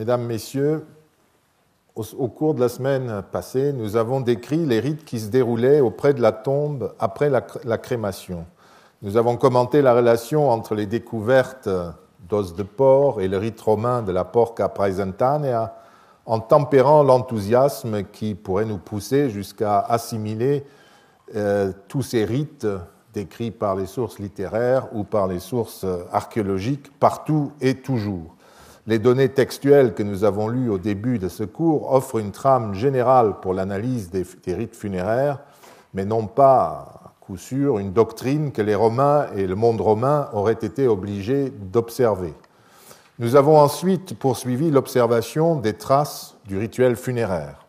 Mesdames, Messieurs, au, cours de la semaine passée, nous avons décrit les rites qui se déroulaient auprès de la tombe après la, crémation. Nous avons commenté la relation entre les découvertes d'os de porc et le rite romain de la porca praesentanea, en tempérant l'enthousiasme qui pourrait nous pousser jusqu'à assimiler euh, tous ces rites décrits par les sources littéraires ou par les sources archéologiques partout et toujours. Les données textuelles que nous avons lues au début de ce cours offrent une trame générale pour l'analyse des, rites funéraires, mais non pas à coup sûr une doctrine que les Romains et le monde romain auraient été obligés d'observer. Nous avons ensuite poursuivi l'observation des traces du rituel funéraire.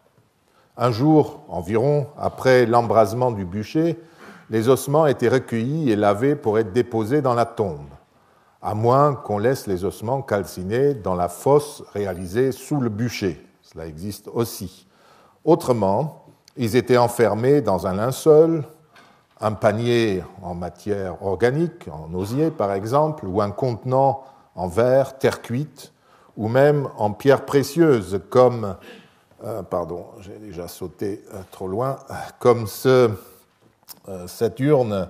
Un jour environ, après l'embrasement du bûcher, les ossements étaient recueillis et lavés pour être déposés dans la tombe à moins qu'on laisse les ossements calcinés dans la fosse réalisée sous le bûcher. Cela existe aussi. Autrement, ils étaient enfermés dans un linceul, un panier en matière organique, en osier par exemple, ou un contenant en verre, terre cuite, ou même en pierre précieuse, comme, euh, pardon, j'ai déjà sauté euh, trop loin, euh, comme ce, Saturne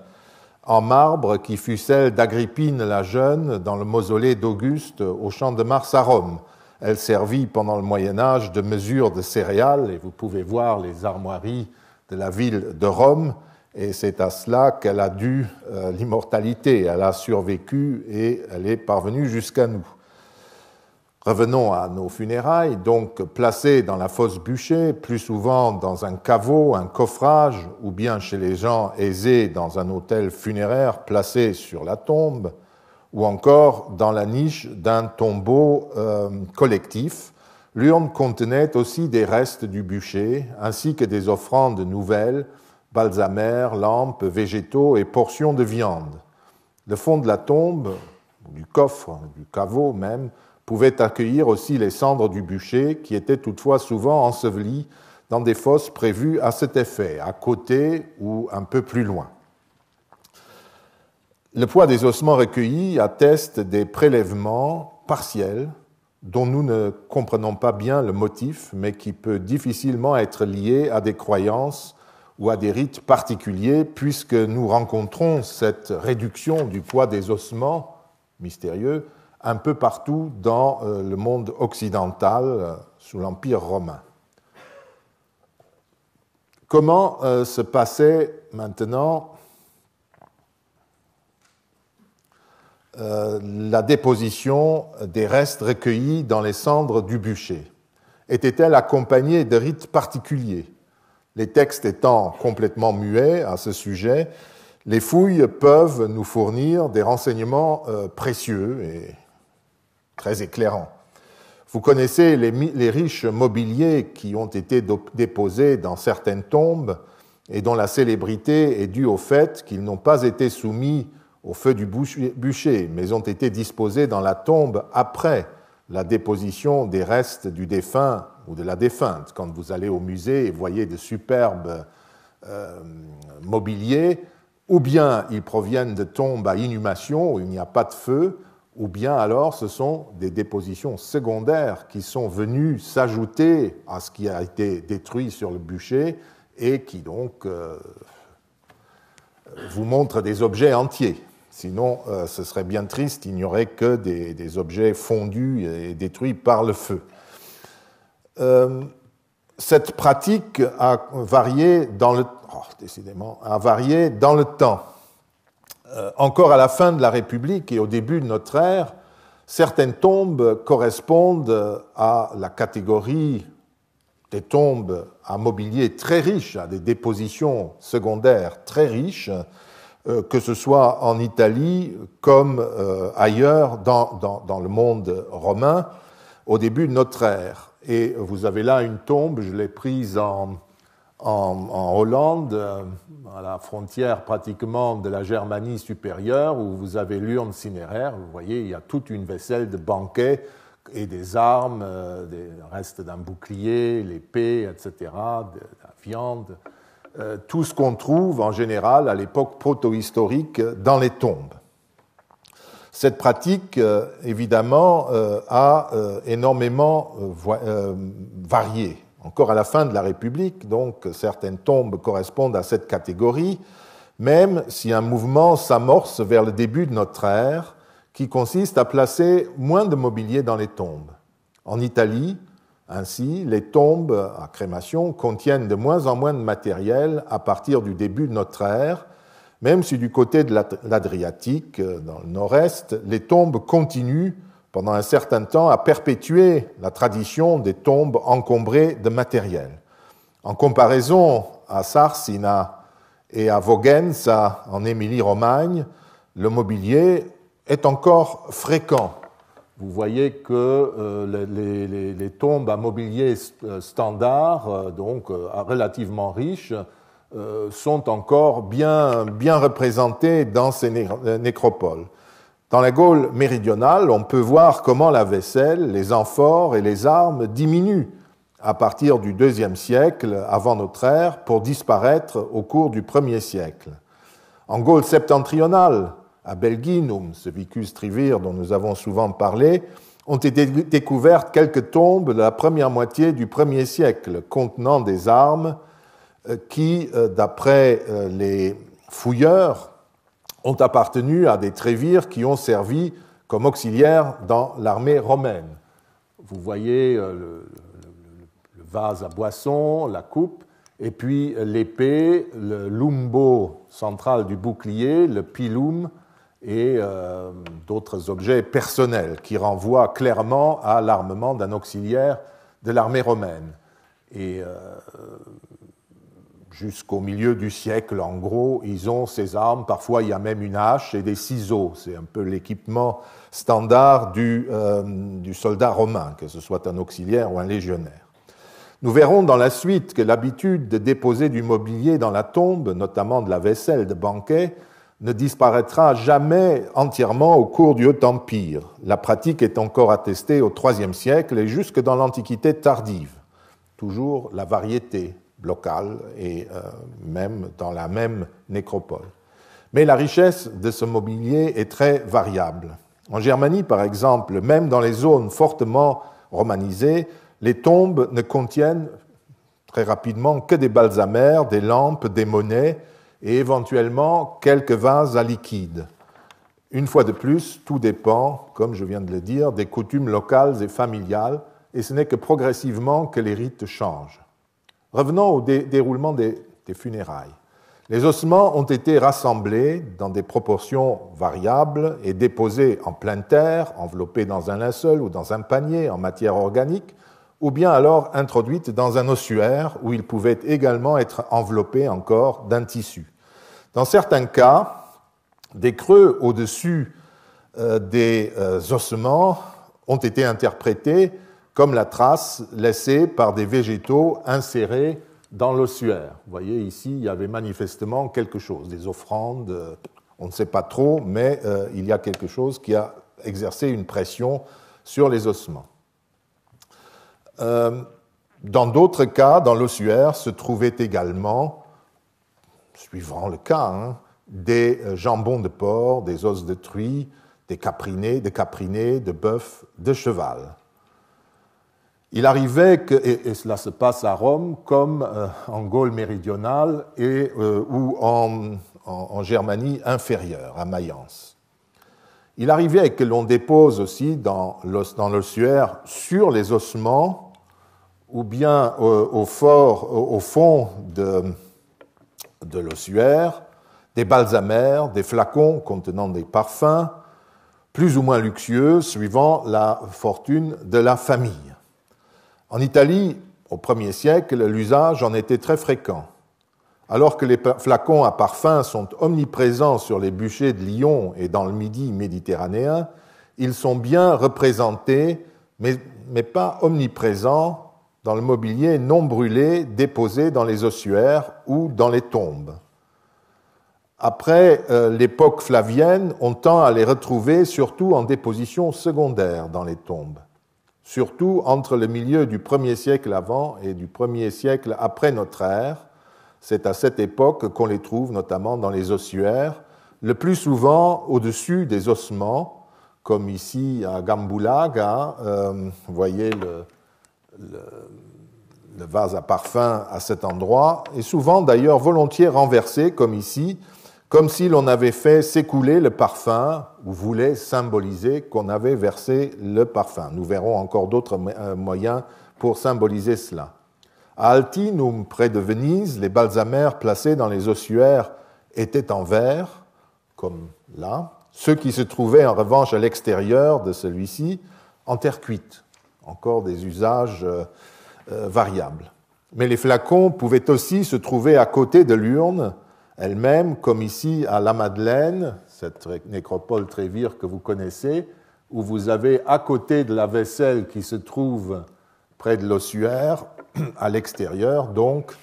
en marbre qui fut celle d'Agrippine la Jeune dans le mausolée d'Auguste au champ de Mars à Rome. Elle servit pendant le Moyen Âge de mesure de céréales et vous pouvez voir les armoiries de la ville de Rome et c'est à cela qu'elle a dû euh, l'immortalité. Elle a survécu et elle est parvenue jusqu'à nous. Revenons à nos funérailles, donc placées dans la fosse bûcher, plus souvent dans un caveau, un coffrage, ou bien chez les gens aisés dans un hôtel funéraire placé sur la tombe, ou encore dans la niche d'un tombeau euh, collectif. L'urne contenait aussi des restes du bûcher, ainsi que des offrandes nouvelles, balsamères, lampes, végétaux et portions de viande. Le fond de la tombe, du coffre, du caveau même, pouvait accueillir aussi les cendres du bûcher, qui étaient toutefois souvent ensevelies dans des fosses prévues à cet effet, à côté ou un peu plus loin. Le poids des ossements recueillis atteste des prélèvements partiels dont nous ne comprenons pas bien le motif, mais qui peut difficilement être lié à des croyances ou à des rites particuliers, puisque nous rencontrons cette réduction du poids des ossements mystérieux un peu partout dans euh, le monde occidental euh, sous l'Empire romain. Comment euh, se passait maintenant la déposition des restes recueillis dans les cendres du bûcher Était-elle accompagnée de rites particuliers Les textes étant complètement muets à ce sujet, les fouilles peuvent nous fournir des renseignements précieux et très éclairant. Vous connaissez les, riches mobiliers qui ont été déposés dans certaines tombes et dont la célébrité est due au fait qu'ils n'ont pas été soumis au feu du bûcher, mais ont été disposés dans la tombe après la déposition des restes du défunt ou de la défunte. Quand vous allez au musée et voyez de superbes euh, mobiliers, ou bien ils proviennent de tombes à inhumation où il n'y a pas de feu, ou bien alors ce sont des dépositions secondaires qui sont venues s'ajouter à ce qui a été détruit sur le bûcher et qui donc euh, vous montrent des objets entiers. Sinon, euh, ce serait bien triste, il n'y aurait que des, objets fondus et détruits par le feu. Euh, cette pratique a varié dans le, oh, décidément, a varié dans le temps. Euh, encore à la fin de la République et au début de notre ère, certaines tombes correspondent à la catégorie des tombes à mobilier très riche, à des dépositions secondaires très riches, euh, que ce soit en Italie comme euh, ailleurs dans, le monde romain au début de notre ère. Et vous avez là une tombe, je l'ai prise en en, Hollande, euh, à la frontière pratiquement de la Germanie supérieure, où vous avez l'urne cinéraire. Vous voyez, il y a toute une vaisselle de banquets et des armes, euh, des restes d'un bouclier, l'épée, etc., de la viande, euh, tout ce qu'on trouve en général à l'époque protohistorique dans les tombes. Cette pratique, évidemment, a énormément varié encore à la fin de la République, donc, certaines tombes correspondent à cette catégorie, même si un mouvement s'amorce vers le début de notre ère, qui consiste à placer moins de mobilier dans les tombes. En Italie, ainsi, les tombes à crémation contiennent de moins en moins de matériel à partir du début de notre ère, même si du côté de l'Adriatique, dans le nord-est, les tombes continuent pendant un certain temps, à perpétuer la tradition des tombes encombrées de matériel. En comparaison à Sarsina et à Vogenza en Émilie-Romagne, le mobilier est encore fréquent. Vous voyez que euh, les, tombes à mobilier euh, standard, euh, donc relativement riches, sont encore bien, représentées dans ces nécropoles. Dans la Gaule méridionale, on peut voir comment la vaisselle, les amphores et les armes diminuent à partir du deuxième siècle avant notre ère pour disparaître au cours du premier siècle. En Gaule septentrionale, à Belginum, ce vicus trivir dont nous avons souvent parlé, ont été découvertes quelques tombes de la première moitié du premier siècle contenant des armes euh, qui, euh, d'après euh, les fouilleurs, ont appartenu à des trévires qui ont servi comme auxiliaires dans l'armée romaine. Vous voyez euh, le, vase à boisson, la coupe, et puis l'épée, le lumbo central du bouclier, le pilum, et euh, d'autres objets personnels qui renvoient clairement à l'armement d'un auxiliaire de l'armée romaine. Et euh, jusqu'au milieu du siècle, en gros, ils ont ces armes. Parfois, il y a même une hache et des ciseaux. C'est un peu l'équipement standard euh, du, soldat romain, que ce soit un auxiliaire ou un légionnaire. Nous verrons dans la suite que l'habitude de déposer du mobilier dans la tombe, notamment de la vaisselle de banquet, ne disparaîtra jamais entièrement au cours du Haut Empire. La pratique est encore attestée au IIIe siècle et jusque dans l'Antiquité tardive. Toujours la variété, locale et euh, même dans la même nécropole. Mais la richesse de ce mobilier est très variable. En Germanie, par exemple, même dans les zones fortement romanisées, les tombes ne contiennent très rapidement que des balsamères, des lampes, des monnaies et éventuellement quelques vases à liquide. Une fois de plus, tout dépend, comme je viens de le dire, des coutumes locales et familiales, et ce n'est que progressivement que les rites changent. Revenons au déroulement des, funérailles. Les ossements ont été rassemblés dans des proportions variables et déposés en pleine terre, enveloppés dans un linceul ou dans un panier en matière organique, ou bien alors introduites dans un ossuaire où ils pouvaient également être enveloppés encore d'un tissu. Dans certains cas, des creux au-dessus euh, des euh, ossements ont été interprétés comme la trace laissée par des végétaux insérés dans l'ossuaire. Vous voyez ici, il y avait manifestement quelque chose, des offrandes, euh, on ne sait pas trop, mais euh, il y a quelque chose qui a exercé une pression sur les ossements. Euh, dans d'autres cas, dans l'ossuaire se trouvaient également, suivant le cas, hein, des jambons de porc, des os de truie, des caprinés, des caprinés, de bœuf, de cheval. Il arrivait que, et, cela se passe à Rome, comme euh, en Gaule méridionale et, euh, ou en, en, Germanie inférieure, à Mayence. Il arrivait que l'on dépose aussi dans l'ossuaire sur les ossements ou bien euh, au, fond de, de l'ossuaire des balsamères, des flacons contenant des parfums, plus ou moins luxueux, suivant la fortune de la famille. En Italie, au 1 siècle, l'usage en était très fréquent. Alors que les flacons à parfum sont omniprésents sur les bûchers de Lyon et dans le Midi méditerranéen, ils sont bien représentés, mais, pas omniprésents dans le mobilier non brûlé déposé dans les ossuaires ou dans les tombes. Après euh, l'époque flavienne, on tend à les retrouver surtout en déposition secondaire dans les tombes surtout entre le milieu du 1er siècle avant et du 1er siècle après notre ère. C'est à cette époque qu'on les trouve notamment dans les ossuaires, le plus souvent au-dessus des ossements, comme ici à Gambulaga. Euh, vous voyez le, le, vase à parfum à cet endroit, et souvent d'ailleurs volontiers renversé, comme ici, comme si l'on avait fait s'écouler le parfum, ou voulait symboliser qu'on avait versé le parfum. Nous verrons encore d'autres euh, moyens pour symboliser cela. À Altinum, près de Venise, les balsamères placés dans les ossuaires étaient en verre, comme là, ceux qui se trouvaient en revanche à l'extérieur de celui-ci, en terre cuite, encore des usages euh, euh, variables. Mais les flacons pouvaient aussi se trouver à côté de l'urne, elle-même, comme ici à La Madeleine, cette nécropole trévire que vous connaissez, où vous avez à côté de la vaisselle qui se trouve près de l'ossuaire, à l'extérieur, donc,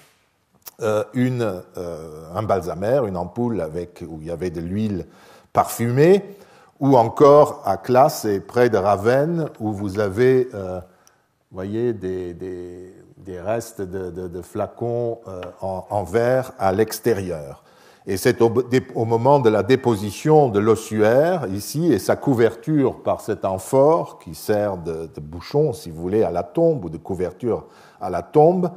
euh, euh, un balsamère, une ampoule avec, où il y avait de l'huile parfumée, ou encore à Classe et près de Ravenne, où vous avez, euh, voyez, des, restes de, flacons en verre à l'extérieur. Et c'est au, moment de la déposition de l'ossuaire, ici, et sa couverture par cet amphore qui sert de, bouchon, si vous voulez, à la tombe, ou de couverture à la tombe,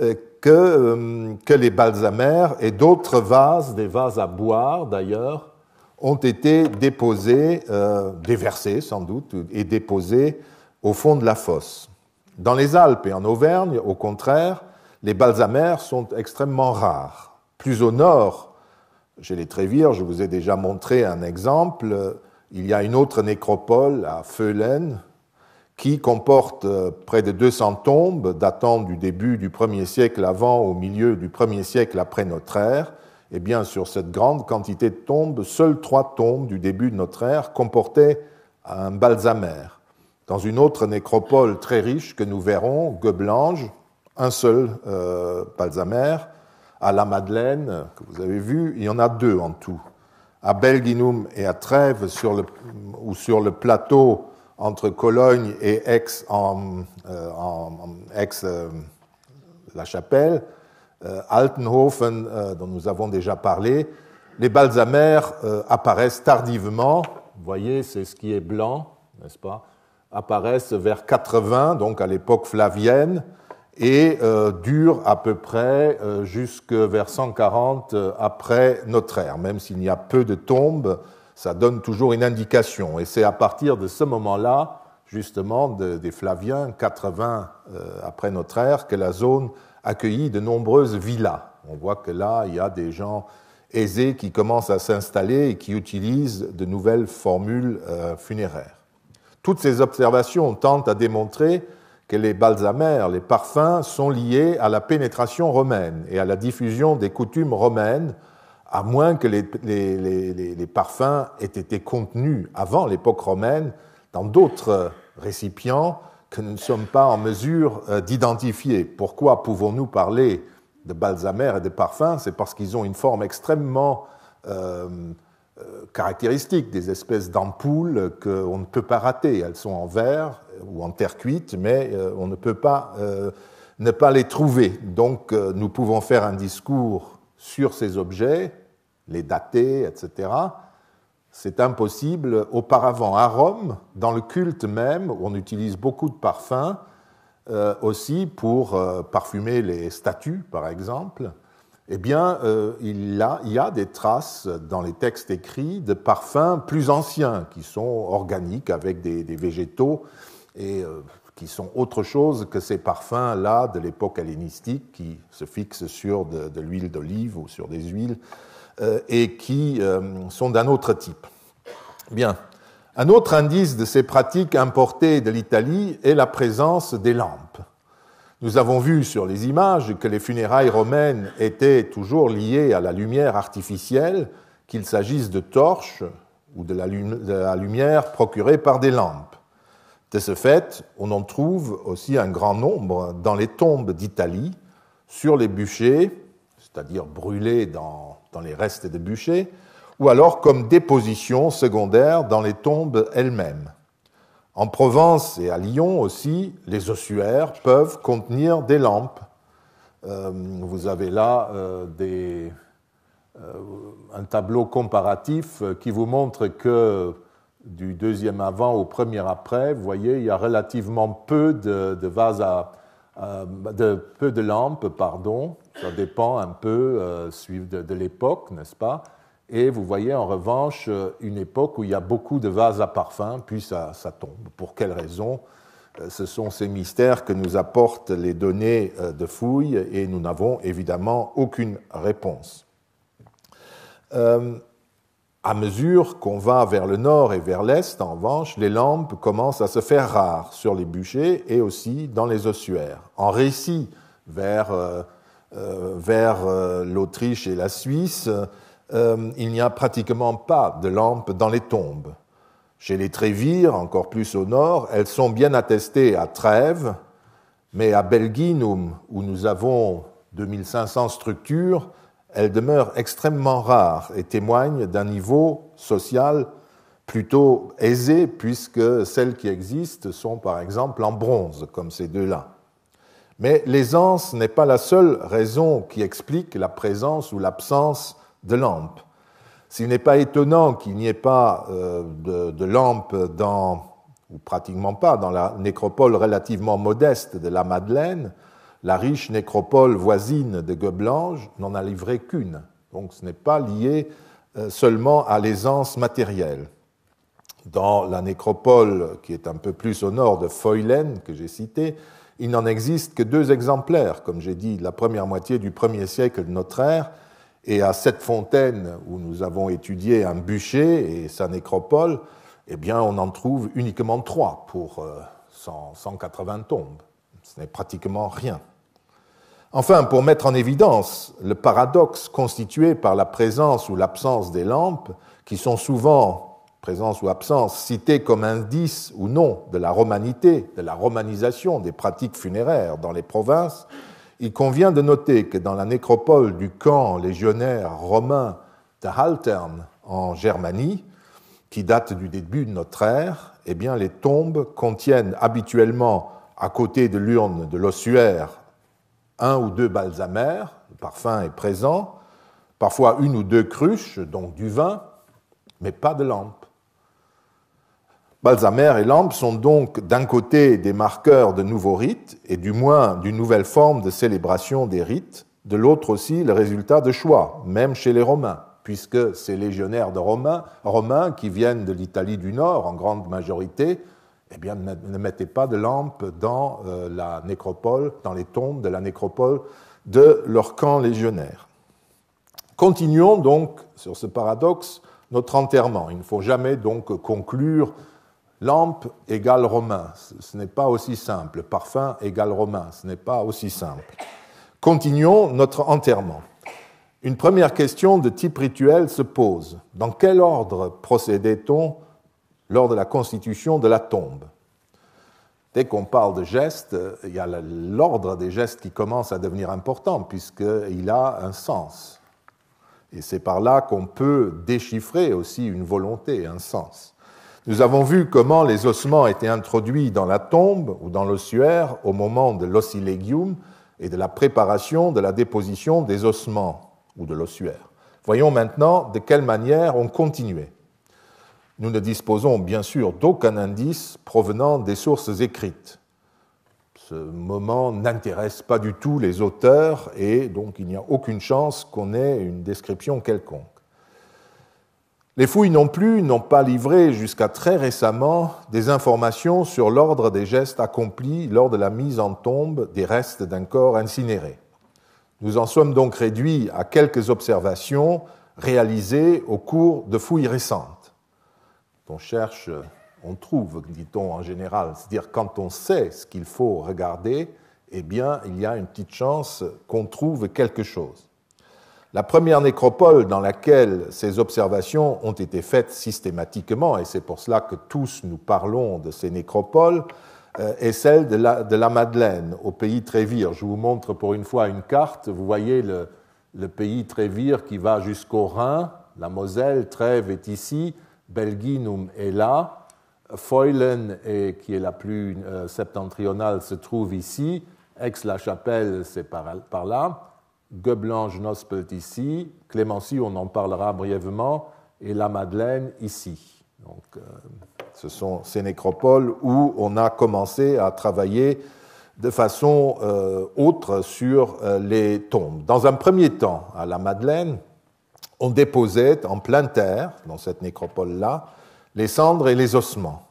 euh, euh, que, les balsamères et d'autres vases, des vases à boire d'ailleurs, ont été déposés, euh, déversés sans doute, et déposés au fond de la fosse. Dans les Alpes et en Auvergne, au contraire, les balsamères sont extrêmement rares. Plus au nord chez les Trévires, je vous ai déjà montré un exemple. Il y a une autre nécropole à Feulen qui comporte euh, près de 200 tombes datant du début du 1er siècle avant au milieu du 1er siècle après notre ère. Et bien sur cette grande quantité de tombes, seules trois tombes du début de notre ère comportaient un balsamère. Dans une autre nécropole très riche que nous verrons, Gueblange, un seul euh, balsamère, à La Madeleine, que vous avez vu, il y en a deux en tout. À Belginum et à Trèves, sur le, ou sur le plateau entre Cologne et Aix, en, euh, Aix euh, la Chapelle, euh, Altenhofen, dont nous avons déjà parlé, les balsamères apparaissent tardivement. Vous voyez, c'est ce qui est blanc, n'est-ce pas Apparaissent vers 80, donc à l'époque flavienne et euh, dure à peu près euh, jusque vers 140 euh, après notre ère. Même s'il n'y a peu de tombes, ça donne toujours une indication. Et c'est à partir de ce moment-là, justement, des Flaviens, 80 euh, après notre ère, que la zone accueillit de nombreuses villas. On voit que là, il y a des gens aisés qui commencent à s'installer et qui utilisent de nouvelles formules funéraires. Toutes ces observations tentent à démontrer que les balsamères, les parfums, sont liés à la pénétration romaine et à la diffusion des coutumes romaines, à moins que les, parfums aient été contenus avant l'époque romaine dans d'autres récipients que nous ne sommes pas en mesure euh, d'identifier. Pourquoi pouvons-nous parler de balsamères et de parfums C'est parce qu'ils ont une forme extrêmement euh, euh, caractéristique, des espèces d'ampoules qu'on ne peut pas rater. Elles sont en verre, ou en terre cuite, mais euh, on ne peut pas euh, ne pas les trouver. Donc euh, nous pouvons faire un discours sur ces objets, les dater, etc. C'est impossible auparavant. À Rome, dans le culte même, on utilise beaucoup de parfums aussi pour parfumer les statues, par exemple. Eh bien, il, il y a des traces dans les textes écrits de parfums plus anciens, qui sont organiques, avec des végétaux et euh, qui sont autre chose que ces parfums-là de l'époque hellénistique qui se fixent sur de, l'huile d'olive ou sur des huiles euh, et qui euh, sont d'un autre type. Bien. Un autre indice de ces pratiques importées de l'Italie est la présence des lampes. Nous avons vu sur les images que les funérailles romaines étaient toujours liées à la lumière artificielle, qu'il s'agisse de torches ou de la lumière procurée par des lampes. De ce fait, on en trouve aussi un grand nombre dans les tombes d'Italie, sur les bûchers, c'est-à-dire brûlés dans, les restes des bûchers, ou alors comme déposition secondaires dans les tombes elles-mêmes. En Provence et à Lyon aussi, les ossuaires peuvent contenir des lampes. Euh, vous avez là euh, euh, un tableau comparatif qui vous montre que du deuxième avant au premier après, vous voyez, il y a relativement peu de, vases de, peu de lampes, pardon, ça dépend un peu euh, de, l'époque, n'est-ce pas Et vous voyez en revanche euh, une époque où il y a beaucoup de vases à parfum, puis ça, ça tombe. Pour quelles raisons euh, Ce sont ces mystères que nous apportent les données euh, de fouilles et nous n'avons évidemment aucune réponse. À mesure qu'on va vers le nord et vers l'est, en revanche, les lampes commencent à se faire rares sur les bûchers et aussi dans les ossuaires. En récit, vers, euh, euh, euh, l'Autriche et la Suisse, il n'y a pratiquement pas de lampes dans les tombes. Chez les Trévires, encore plus au nord, elles sont bien attestées à Trèves, mais à Belginum, où nous avons 2500 structures, elle demeure extrêmement rare et témoigne d'un niveau social plutôt aisé, puisque celles qui existent sont par exemple en bronze, comme ces deux-là. Mais l'aisance n'est pas la seule raison qui explique la présence ou l'absence de lampes. S'il n'est pas étonnant qu'il n'y ait pas euh, de, de lampes dans, ou pratiquement pas, dans la nécropole relativement modeste de la Madeleine, la riche nécropole voisine de Goblange n'en a livré qu'une, donc ce n'est pas lié euh, seulement à l'aisance matérielle. Dans la nécropole qui est un peu plus au nord de Feulen, que j'ai cité, il n'en existe que deux exemplaires, comme j'ai dit, la première moitié du premier siècle de notre ère, et à cette fontaine où nous avons étudié un bûcher et sa nécropole, eh bien, on en trouve uniquement trois pour 180 euh, tombes. Ce n'est pratiquement rien. Enfin, pour mettre en évidence le paradoxe constitué par la présence ou l'absence des lampes, qui sont souvent, présence ou absence, citées comme indice ou non de la romanité, de la romanisation des pratiques funéraires dans les provinces, il convient de noter que dans la nécropole du camp légionnaire romain de Haltern en Germanie, qui date du début de notre ère, eh les tombes contiennent habituellement, à côté de l'urne de l'ossuaire un ou deux balsamères, le parfum est présent, parfois une ou deux cruches, donc du vin, mais pas de lampe. Balsamère et lampes sont donc d'un côté des marqueurs de nouveaux rites et du moins d'une nouvelle forme de célébration des rites, de l'autre aussi le résultat de choix, même chez les Romains, puisque ces légionnaires de Romains, Romains qui viennent de l'Italie du Nord en grande majorité, eh ne mettez pas de lampe dans euh, la nécropole, dans les tombes de la nécropole de leur camp légionnaire. Continuons donc sur ce paradoxe notre enterrement. Il ne faut jamais donc conclure lampe égale romain. Ce n'est pas aussi simple. Parfum égale romain. Ce n'est pas aussi simple. Continuons notre enterrement. Une première question de type rituel se pose. Dans quel ordre procédait-on lors de la constitution de la tombe. Dès qu'on parle de gestes, il y a l'ordre des gestes qui commence à devenir important puisqu'il a un sens. Et c'est par là qu'on peut déchiffrer aussi une volonté, un sens. Nous avons vu comment les ossements étaient introduits dans la tombe ou dans l'ossuaire au moment de l'ossilegium et de la préparation de la déposition des ossements ou de l'ossuaire. Voyons maintenant de quelle manière on continuait. Nous ne disposons bien sûr d'aucun indice provenant des sources écrites. Ce moment n'intéresse pas du tout les auteurs et donc il n'y a aucune chance qu'on ait une description quelconque. Les fouilles non plus n'ont pas livré jusqu'à très récemment des informations sur l'ordre des gestes accomplis lors de la mise en tombe des restes d'un corps incinéré. Nous en sommes donc réduits à quelques observations réalisées au cours de fouilles récentes on cherche, euh, on trouve, dit-on en général. C'est-à-dire, quand on sait ce qu'il faut regarder, eh bien, il y a une petite chance qu'on trouve quelque chose. La première nécropole dans laquelle ces observations ont été faites systématiquement, et c'est pour cela que tous nous parlons de ces nécropoles, euh, est celle de la, Madeleine, au pays Trévire. Je vous montre pour une fois une carte. Vous voyez le, le pays Trévire qui va jusqu'au Rhin, la Moselle, Trèves est ici, Belginum est là, Feulen, qui est la plus euh, septentrionale, se trouve ici, Aix-la-Chapelle, c'est par, là, Geblange-Nospelt ici, Clémency, on en parlera brièvement, et la Madeleine ici. Donc, euh, ce sont ces nécropoles où on a commencé à travailler de façon euh, autre sur les tombes. Dans un premier temps, à la Madeleine, on déposait en plein terre, dans cette nécropole-là, les cendres et les ossements.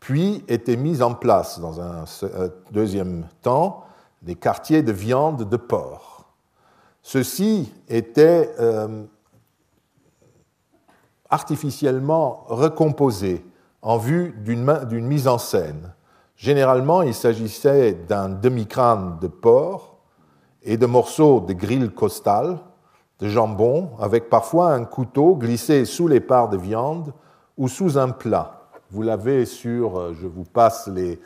Puis étaient mis en place, dans un euh, deuxième temps, des quartiers de viande de porc. Ceux-ci étaient euh, artificiellement recomposés en vue d'une mise en scène. Généralement, il s'agissait d'un demi-crâne de porc et de morceaux de grille costal de jambon, avec parfois un couteau glissé sous les parts de viande ou sous un plat. Vous l'avez sur, euh, je vous passe les,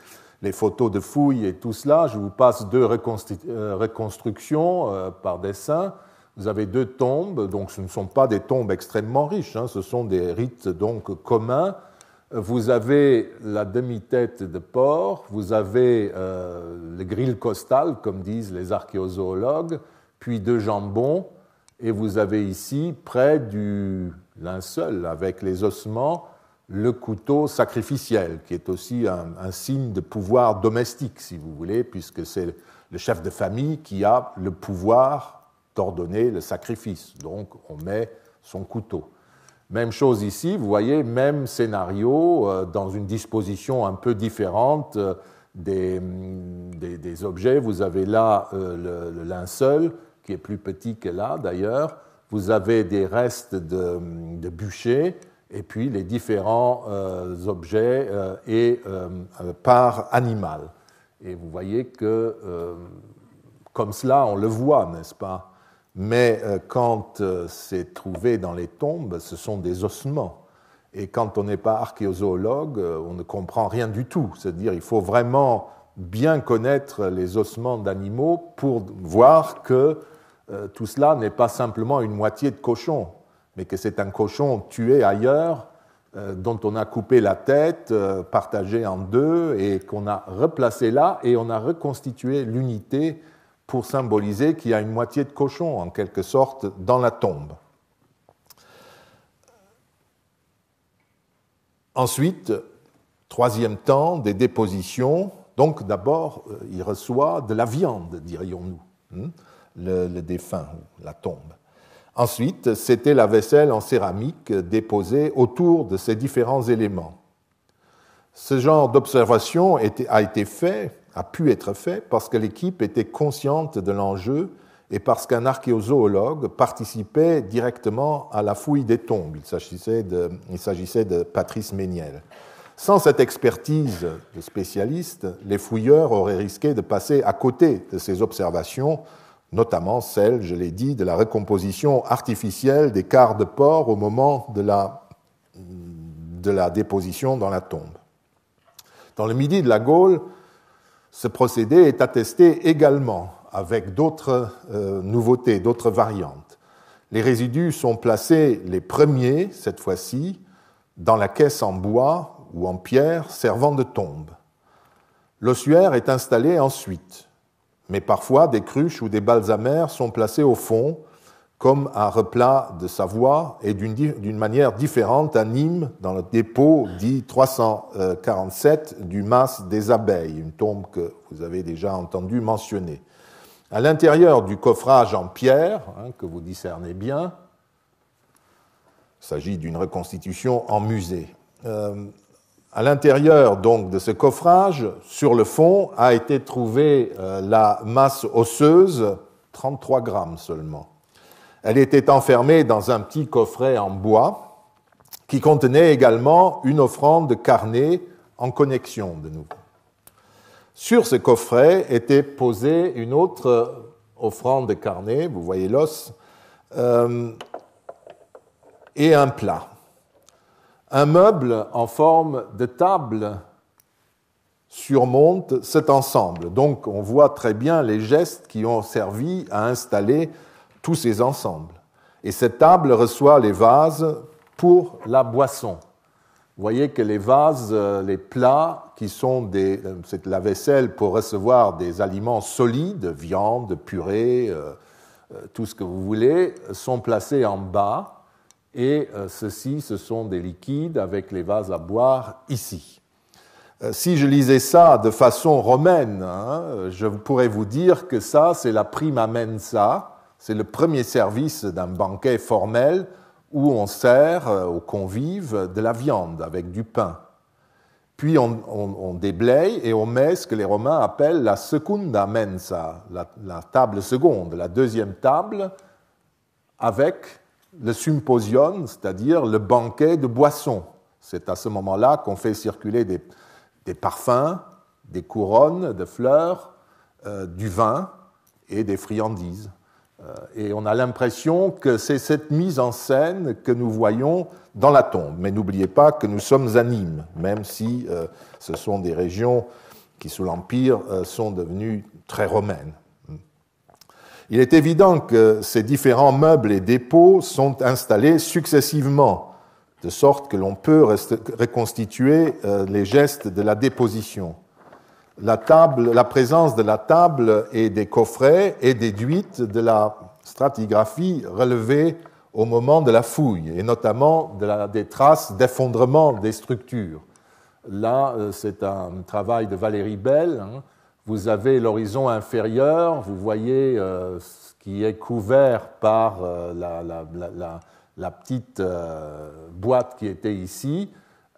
photos de fouilles et tout cela, je vous passe deux euh, reconstructions euh, par dessin. Vous avez deux tombes, donc ce ne sont pas des tombes extrêmement riches, hein. ce sont des rites donc communs. Vous avez la demi-tête de porc, vous avez le grill costal, comme disent les archéozoologues, puis deux jambons, et vous avez ici, près du linceul avec les ossements, le couteau sacrificiel, qui est aussi un, signe de pouvoir domestique, si vous voulez, puisque c'est le chef de famille qui a le pouvoir d'ordonner le sacrifice. Donc on met son couteau. Même chose ici, vous voyez, même scénario euh, dans une disposition un peu différente euh, des, objets. Vous avez là euh, le, le, linceul qui est plus petit que là d'ailleurs, vous avez des restes de, bûchers et puis les différents euh, objets euh, et parts euh, par animal. Et vous voyez que comme cela, on le voit, n'est-ce pas Mais quand c'est trouvé dans les tombes, ce sont des ossements. Et quand on n'est pas archéozoologue, on ne comprend rien du tout. C'est-à-dire, il faut vraiment bien connaître les ossements d'animaux pour voir que euh, tout cela n'est pas simplement une moitié de cochon, mais que c'est un cochon tué ailleurs, euh, dont on a coupé la tête, euh, partagé en deux, et qu'on a replacé là, et on a reconstitué l'unité pour symboliser qu'il y a une moitié de cochon, en quelque sorte, dans la tombe. Ensuite, troisième temps, des dépositions. Donc d'abord, il reçoit de la viande, dirions-nous. Hein le, défunt, la tombe. Ensuite, c'était la vaisselle en céramique déposée autour de ces différents éléments. Ce genre d'observation a été fait, a pu être fait, parce que l'équipe était consciente de l'enjeu et parce qu'un archéozoologue participait directement à la fouille des tombes. Il s'agissait de, il s'agissait de Patrice Méniel. Sans cette expertise de spécialiste, les fouilleurs auraient risqué de passer à côté de ces observations notamment celle, je l'ai dit, de la recomposition artificielle des quarts de porc au moment de la, déposition dans la tombe. Dans le midi de la Gaule, ce procédé est attesté également avec d'autres euh, nouveautés, d'autres variantes. Les résidus sont placés les premiers, cette fois-ci, dans la caisse en bois ou en pierre servant de tombe. L'ossuaire est installé ensuite mais parfois des cruches ou des balsamères sont placées au fond, comme un replat de Savoie, et d'une manière différente à Nîmes, dans le dépôt dit 347 du Mas des Abeilles, une tombe que vous avez déjà entendu mentionner. À l'intérieur du coffrage en pierre, hein, que vous discernez bien, il s'agit d'une reconstitution en musée. Euh, à l'intérieur donc de ce coffrage, sur le fond, a été trouvée euh, la masse osseuse, 33 grammes seulement. Elle était enfermée dans un petit coffret en bois qui contenait également une offrande carnée en connexion de nouveau. Sur ce coffret était posée une autre offrande carnée, vous voyez l'os, euh, et un plat. Un meuble en forme de table surmonte cet ensemble. Donc on voit très bien les gestes qui ont servi à installer tous ces ensembles. Et cette table reçoit les vases pour la boisson. Vous voyez que les vases, euh, les plats, qui sont des, euh, la vaisselle pour recevoir des aliments solides, viande, purée, euh, tout ce que vous voulez, sont placés en bas et euh, ceci, ce sont des liquides avec les vases à boire ici. Euh, si je lisais ça de façon romaine, hein, je pourrais vous dire que ça, c'est la prima mensa, c'est le premier service d'un banquet formel où on sert euh, aux convives de la viande avec du pain. Puis on, déblaye et on met ce que les Romains appellent la secunda mensa, la, table seconde, la deuxième table, avec le symposium, c'est-à-dire le banquet de boissons. C'est à ce moment-là qu'on fait circuler des, parfums, des couronnes de fleurs, euh, du vin et des friandises. Euh, et on a l'impression que c'est cette mise en scène que nous voyons dans la tombe. Mais n'oubliez pas que nous sommes à Nîmes, même si euh, ce sont des régions qui, sous l'Empire, sont devenues très romaines. Il est évident que ces différents meubles et dépôts sont installés successivement, de sorte que l'on peut reconstituer euh, les gestes de la déposition. La, présence de la table et des coffrets est déduite de la stratigraphie relevée au moment de la fouille, et notamment de des traces d'effondrement des structures. Là, euh, c'est un travail de Valérie Bell. Hein, vous avez l'horizon inférieur, vous voyez euh, ce qui est couvert par euh, la, petite euh, boîte qui était ici.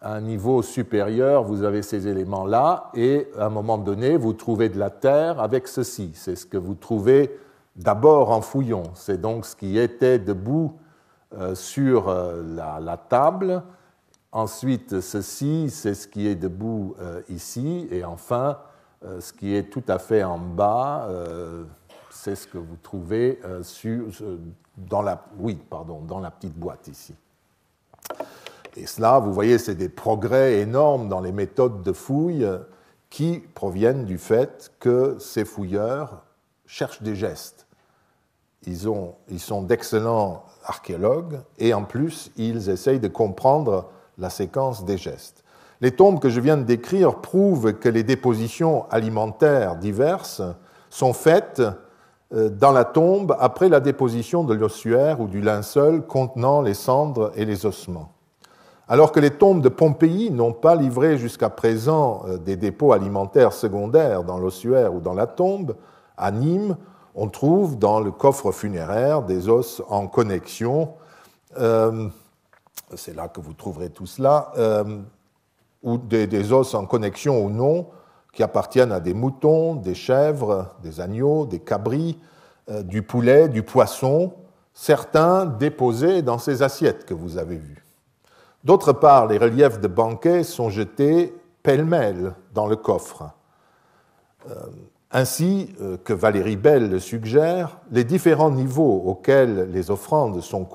À un niveau supérieur, vous avez ces éléments-là, et à un moment donné, vous trouvez de la Terre avec ceci. C'est ce que vous trouvez d'abord en fouillant. C'est donc ce qui était debout sur la, table. Ensuite, ceci, c'est ce qui est debout ici. Et enfin, euh, ce qui est tout à fait en bas, euh, c'est ce que vous trouvez euh, dans, la, petite boîte ici. Et cela, vous voyez, c'est des progrès énormes dans les méthodes de fouille qui proviennent du fait que ces fouilleurs cherchent des gestes. ils sont d'excellents archéologues et en plus, ils essayent de comprendre la séquence des gestes. Les tombes que je viens de décrire prouvent que les dépositions alimentaires diverses sont faites euh, dans la tombe après la déposition de l'ossuaire ou du linceul contenant les cendres et les ossements. Alors que les tombes de Pompéi n'ont pas livré jusqu'à présent euh, des dépôts alimentaires secondaires dans l'ossuaire ou dans la tombe, à Nîmes, on trouve dans le coffre funéraire des os en connexion. Euh, c'est là que vous trouverez tout cela ou des, os en connexion ou non qui appartiennent à des moutons, des chèvres, des agneaux, des cabris, euh, du poulet, du poisson, certains déposés dans ces assiettes que vous avez vues. D'autre part, les reliefs de banquet sont jetés pêle-mêle dans le coffre. Euh, ainsi euh, que Valérie Bell le suggère, les différents niveaux auxquels les offrandes sont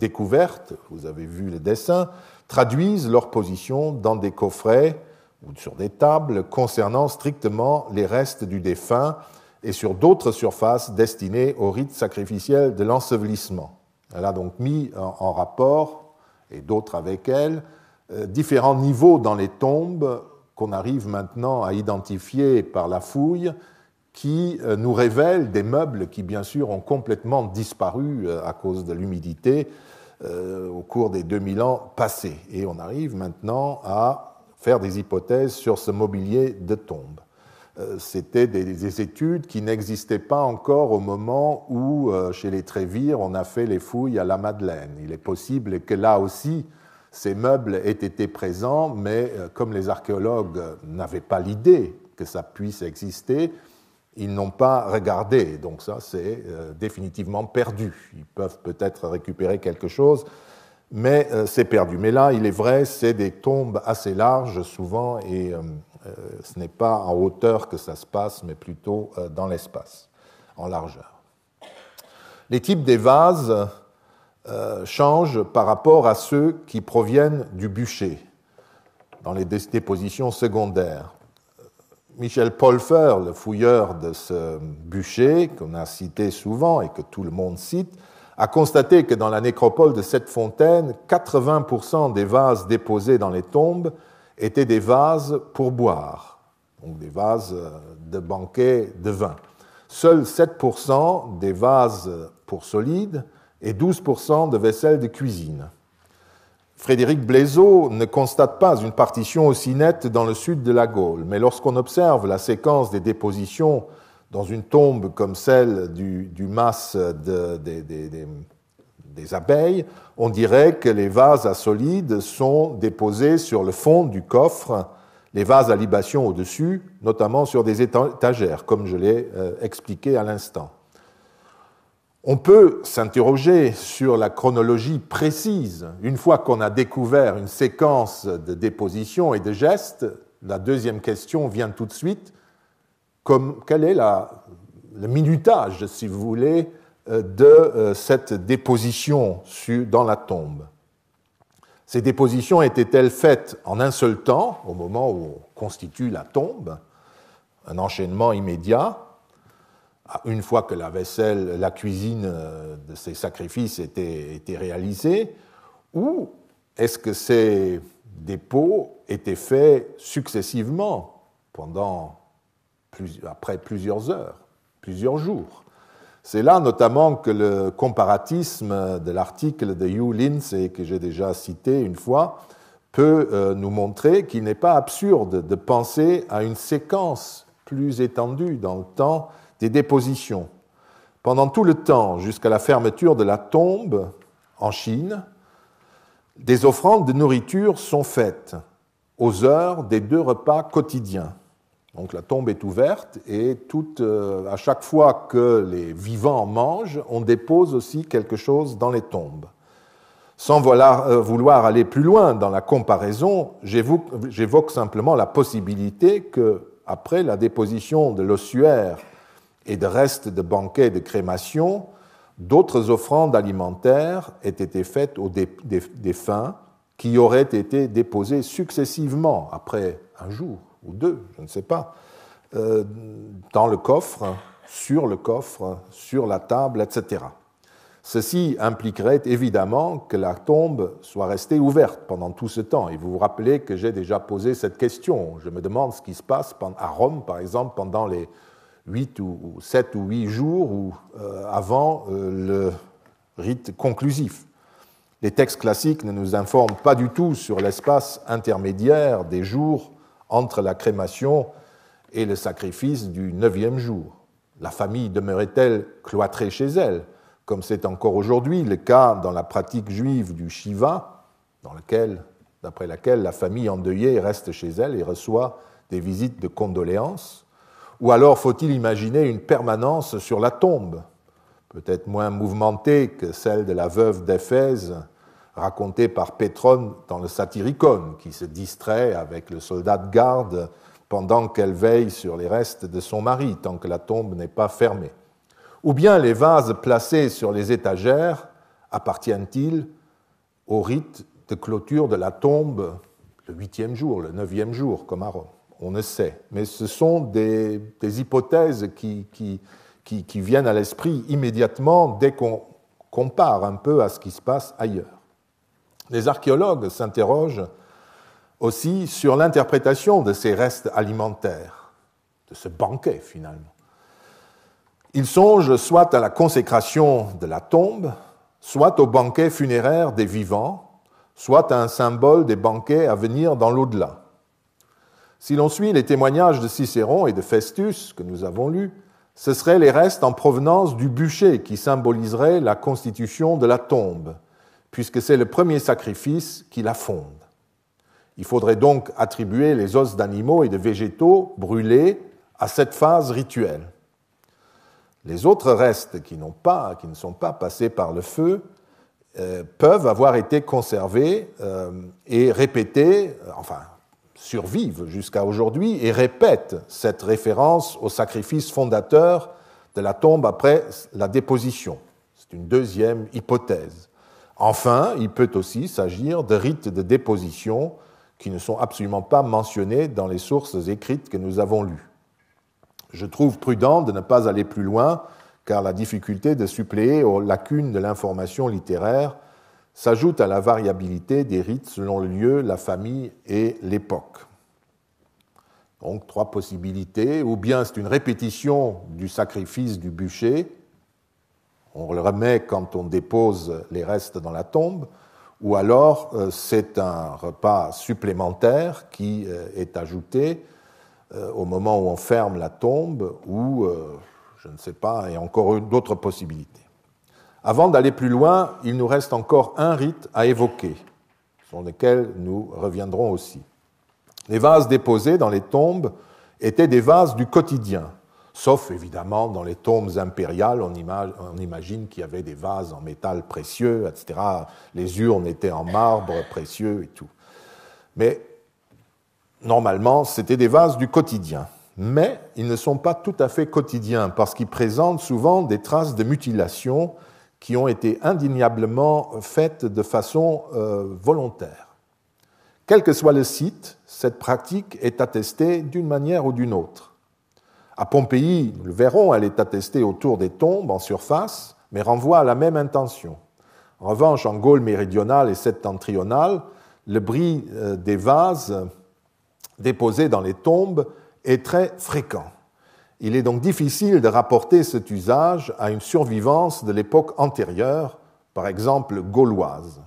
découvertes, vous avez vu les dessins, traduisent leur position dans des coffrets ou sur des tables concernant strictement les restes du défunt et sur d'autres surfaces destinées au rite sacrificiel de l'ensevelissement. Elle a donc mis en rapport, et d'autres avec elle, euh, différents niveaux dans les tombes qu'on arrive maintenant à identifier par la fouille, qui euh, nous révèlent des meubles qui, bien sûr, ont complètement disparu euh, à cause de l'humidité, euh, au cours des 2000 ans passés. Et on arrive maintenant à faire des hypothèses sur ce mobilier de tombe. Euh, c'était des, études qui n'existaient pas encore au moment où, euh, chez les Trévires, on a fait les fouilles à la Madeleine. Il est possible que là aussi, ces meubles aient été présents, mais comme les archéologues n'avaient pas l'idée que ça puisse exister, ils n'ont pas regardé. Donc ça, c'est euh, définitivement perdu. Ils peuvent peut-être récupérer quelque chose, mais euh, c'est perdu. Mais là, il est vrai, c'est des tombes assez larges souvent, et euh, ce n'est pas en hauteur que ça se passe, mais plutôt dans l'espace, en largeur. Les types des vases changent par rapport à ceux qui proviennent du bûcher, dans les dépositions secondaires. Michel Polfer, le fouilleur de ce bûcher, qu'on a cité souvent et que tout le monde cite, a constaté que dans la nécropole de cette fontaine, 80% des vases déposés dans les tombes étaient des vases pour boire, donc des vases euh, de banquet de vin. Seuls 7% des vases pour solides et 12% de vaisselle de cuisine. Frédéric Blaiseau ne constate pas une partition aussi nette dans le sud de la Gaule, mais lorsqu'on observe la séquence des dépositions dans une tombe comme celle du, du des abeilles, on dirait que les vases à solides sont déposés sur le fond du coffre, les vases à libation au-dessus, notamment sur des étagères, comme je l'ai euh, expliqué à l'instant. On peut s'interroger sur la chronologie précise. Une fois qu'on a découvert une séquence de dépositions et de gestes, la deuxième question vient tout de suite. quel est le minutage, si vous voulez, euh, de euh, cette déposition dans la tombe Ces dépositions étaient-elles faites en un seul temps, au moment où on constitue la tombe, un enchaînement immédiat, ah, une fois que la vaisselle, la cuisine euh, de ces sacrifices était, était réalisée, ou est-ce que ces dépôts étaient faits successivement pendant après plusieurs heures, plusieurs jours C'est là notamment que le comparatisme de l'article de Hugh et que j'ai déjà cité une fois, peut euh, nous montrer qu'il n'est pas absurde de penser à une séquence plus étendue dans le temps des dépositions. Pendant tout le temps, jusqu'à la fermeture de la tombe en Chine, des offrandes de nourriture sont faites aux heures des deux repas quotidiens. Donc la tombe est ouverte et euh, à chaque fois que les vivants mangent, on dépose aussi quelque chose dans les tombes. Sans vouloir, euh, vouloir aller plus loin dans la comparaison, j'évoque simplement la possibilité que, après la déposition de l'ossuaire et de restes de banquets de crémation, d'autres offrandes alimentaires aient été faites aux défunts qui auraient été déposées successivement, après un jour ou deux, je ne sais pas, euh, dans le coffre, sur le coffre, sur la table, etc. Ceci impliquerait évidemment que la tombe soit restée ouverte pendant tout ce temps. Et vous vous rappelez que j'ai déjà posé cette question. Je me demande ce qui se passe à Rome, par exemple, pendant les, 8 ou 7 ou 8 jours euh, avant euh, le rite conclusif. Les textes classiques ne nous informent pas du tout sur l'espace intermédiaire des jours entre la crémation et le sacrifice du neuvième jour. La famille demeurait-elle cloîtrée chez elle, comme c'est encore aujourd'hui le cas dans la pratique juive du Shiva, dans d'après laquelle la famille endeuillée reste chez elle et reçoit des visites de condoléances ou alors faut-il imaginer une permanence sur la tombe, peut-être moins mouvementée que celle de la veuve d'Éphèse racontée par Pétrone dans le Satyricon, qui se distrait avec le soldat de garde pendant qu'elle veille sur les restes de son mari, tant que la tombe n'est pas fermée. Ou bien les vases placés sur les étagères appartiennent-ils au rite de clôture de la tombe le huitième jour, le neuvième jour, comme à Rome on ne sait. Mais ce sont des, hypothèses qui, viennent à l'esprit immédiatement dès qu'on compare un peu à ce qui se passe ailleurs. Les archéologues s'interrogent aussi sur l'interprétation de ces restes alimentaires, de ce banquet finalement. Ils songent soit à la consécration de la tombe, soit au banquet funéraire des vivants, soit à un symbole des banquets à venir dans l'au-delà. Si l'on suit les témoignages de Cicéron et de Festus que nous avons lus, ce seraient les restes en provenance du bûcher qui symboliserait la constitution de la tombe, puisque c'est le premier sacrifice qui la fonde. Il faudrait donc attribuer les os d'animaux et de végétaux brûlés à cette phase rituelle. Les autres restes qui, pas, qui ne sont pas passés par le feu euh, peuvent avoir été conservés euh, et répétés, euh, enfin survivent jusqu'à aujourd'hui et répètent cette référence au sacrifice fondateur de la tombe après la déposition. C'est une deuxième hypothèse. Enfin, il peut aussi s'agir de rites de déposition qui ne sont absolument pas mentionnés dans les sources écrites que nous avons lues. Je trouve prudent de ne pas aller plus loin, car la difficulté de suppléer aux lacunes de l'information littéraire s'ajoute à la variabilité des rites selon le lieu, la famille et l'époque. Donc trois possibilités, ou bien c'est une répétition du sacrifice du bûcher, on le remet quand on dépose les restes dans la tombe, ou alors euh, c'est un repas supplémentaire qui euh, est ajouté euh, au moment où on ferme la tombe, ou je ne sais pas, et encore d'autres possibilités. Avant d'aller plus loin, il nous reste encore un rite à évoquer, sur lequel nous reviendrons aussi. Les vases déposés dans les tombes étaient des vases du quotidien, sauf évidemment dans les tombes impériales, on, imagine, qu'il y avait des vases en métal précieux, etc. Les urnes étaient en marbre précieux et tout. Mais normalement, c'était des vases du quotidien. Mais ils ne sont pas tout à fait quotidiens parce qu'ils présentent souvent des traces de mutilation qui ont été indignablement faites de façon euh, volontaire. Quel que soit le site, cette pratique est attestée d'une manière ou d'une autre. À Pompéi, nous le verrons, elle est attestée autour des tombes en surface, mais renvoie à la même intention. En revanche, en Gaule méridionale et septentrionale, le bris euh, des vases déposés dans les tombes est très fréquent. Il est donc difficile de rapporter cet usage à une survivance de l'époque antérieure, par exemple gauloise.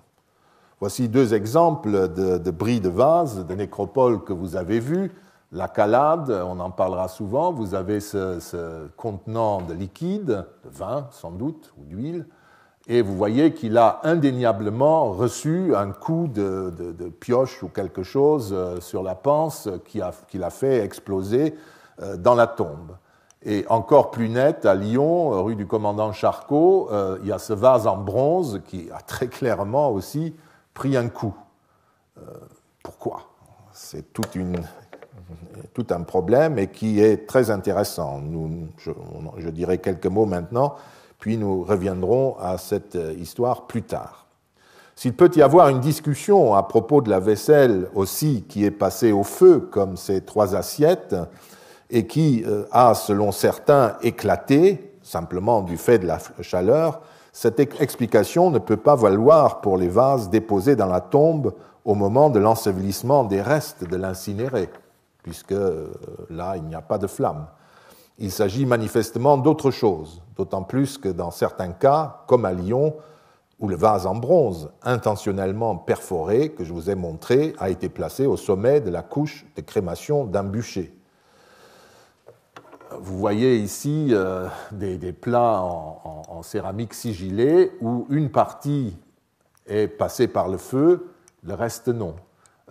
Voici deux exemples de, bris de vase, de nécropole que vous avez vus. La calade, on en parlera souvent, vous avez ce, contenant de liquide, de vin sans doute, ou d'huile, et vous voyez qu'il a indéniablement reçu un coup de, pioche ou quelque chose euh, sur la panse qui l'a fait exploser euh, dans la tombe. Et encore plus net, à Lyon, euh, rue du commandant Charcot, euh, il y a ce vase en bronze qui a très clairement aussi pris un coup. pourquoi C'est tout, un problème et qui est très intéressant. je, dirai quelques mots maintenant, puis nous reviendrons à cette histoire plus tard. S'il peut y avoir une discussion à propos de la vaisselle aussi qui est passée au feu, comme ces trois assiettes, et qui euh, a, selon certains, éclaté simplement du fait de la chaleur, cette explication ne peut pas valoir pour les vases déposés dans la tombe au moment de l'ensevelissement des restes de l'incinéré, puisque euh, là, il n'y a pas de flamme. Il s'agit manifestement d'autre chose, d'autant plus que dans certains cas, comme à Lyon, où le vase en bronze, intentionnellement perforé, que je vous ai montré, a été placé au sommet de la couche de crémation d'un bûcher vous voyez ici euh, des, plats en, céramique sigillée où une partie est passée par le feu, le reste non.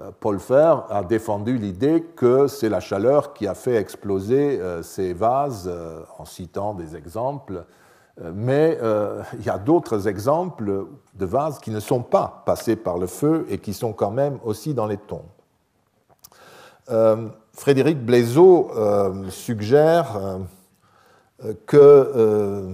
Euh, Paul Fer a défendu l'idée que c'est la chaleur qui a fait exploser euh, ces vases, en citant des exemples, mais il y a d'autres exemples de vases qui ne sont pas passés par le feu et qui sont quand même aussi dans les tombes. Frédéric Blaiseau euh, suggère euh, que euh,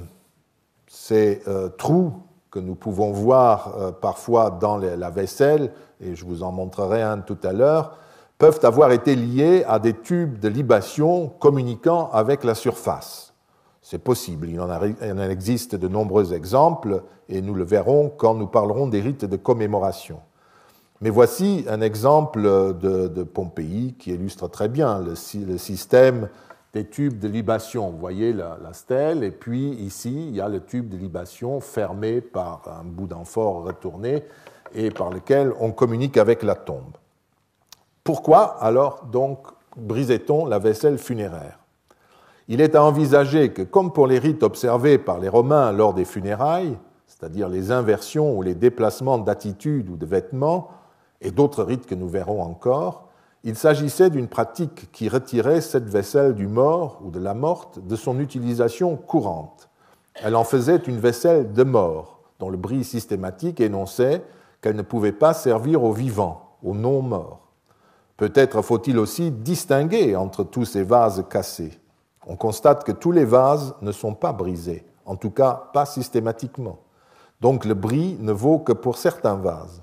ces trous que nous pouvons voir parfois dans la vaisselle, et je vous en montrerai un tout à l'heure, peuvent avoir été liés à des tubes de libation communiquant avec la surface. C'est possible, il en, il en existe de nombreux exemples, et nous le verrons quand nous parlerons des rites de commémoration. Mais voici un exemple de, Pompéi qui illustre très bien le, système des tubes de libation. Vous voyez la, stèle, et puis ici, il y a le tube de libation fermé par un bout d'amphore retourné et par lequel on communique avec la tombe. Pourquoi alors donc brisait-on la vaisselle funéraire Il est à envisager que, comme pour les rites observés par les Romains lors des funérailles, c'est-à-dire les inversions ou les déplacements d'attitude ou de vêtements, et d'autres rites que nous verrons encore, il s'agissait d'une pratique qui retirait cette vaisselle du mort ou de la morte de son utilisation courante. Elle en faisait une vaisselle de mort, dont le bris systématique énonçait qu'elle ne pouvait pas servir aux vivants, aux non-morts. Peut-être faut-il aussi distinguer entre tous ces vases cassés. On constate que tous les vases ne sont pas brisés, en tout cas pas systématiquement. Donc le bris ne vaut que pour certains vases.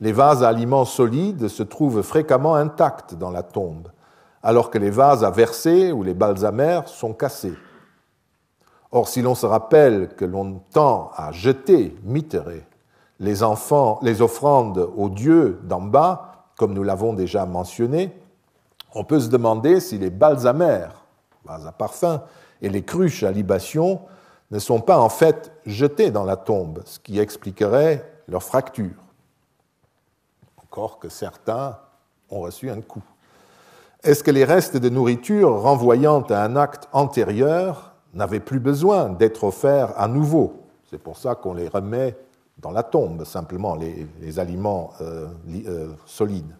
Les vases à aliments solides se trouvent fréquemment intacts dans la tombe, alors que les vases à verser ou les balsamères sont cassés. Or, si l'on se rappelle que l'on tend à jeter, mitterer, les enfants, les offrandes aux dieux d'en bas, comme nous l'avons déjà mentionné, on peut se demander si les balsamères, vases à parfum, et les cruches à libation ne sont pas en fait jetées dans la tombe, ce qui expliquerait leur fracture que certains ont reçu un coup. Est-ce que les restes de nourriture renvoyant à un acte antérieur n'avaient plus besoin d'être offerts à nouveau C'est pour ça qu'on les remet dans la tombe, simplement, les, aliments euh, euh, solides.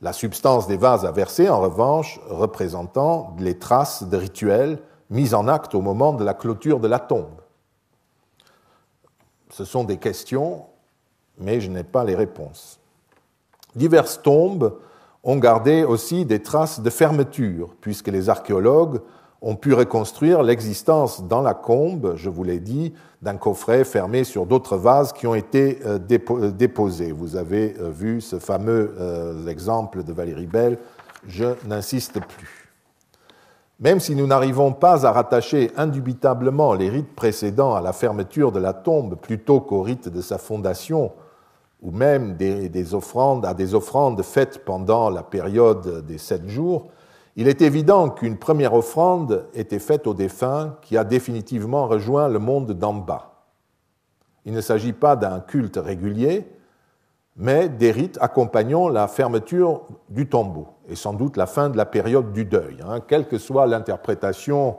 La substance des vases à verser, en revanche, représentant les traces de rituels mis en acte au moment de la clôture de la tombe. Ce sont des questions, mais je n'ai pas les réponses diverses tombes ont gardé aussi des traces de fermeture, puisque les archéologues ont pu reconstruire l'existence dans la combe, je vous l'ai dit, d'un coffret fermé sur d'autres vases qui ont été euh, euh, déposés. Vous avez euh, vu ce fameux exemple de Valérie Bell, je n'insiste plus. Même si nous n'arrivons pas à rattacher indubitablement les rites précédents à la fermeture de la tombe plutôt qu'au rites de sa fondation, ou même des, offrandes, à des offrandes faites pendant la période des sept jours, il est évident qu'une première offrande était faite au défunt qui a définitivement rejoint le monde d'en bas. Il ne s'agit pas d'un culte régulier, mais des rites accompagnant la fermeture du tombeau et sans doute la fin de la période du deuil. Hein. quelle que soit l'interprétation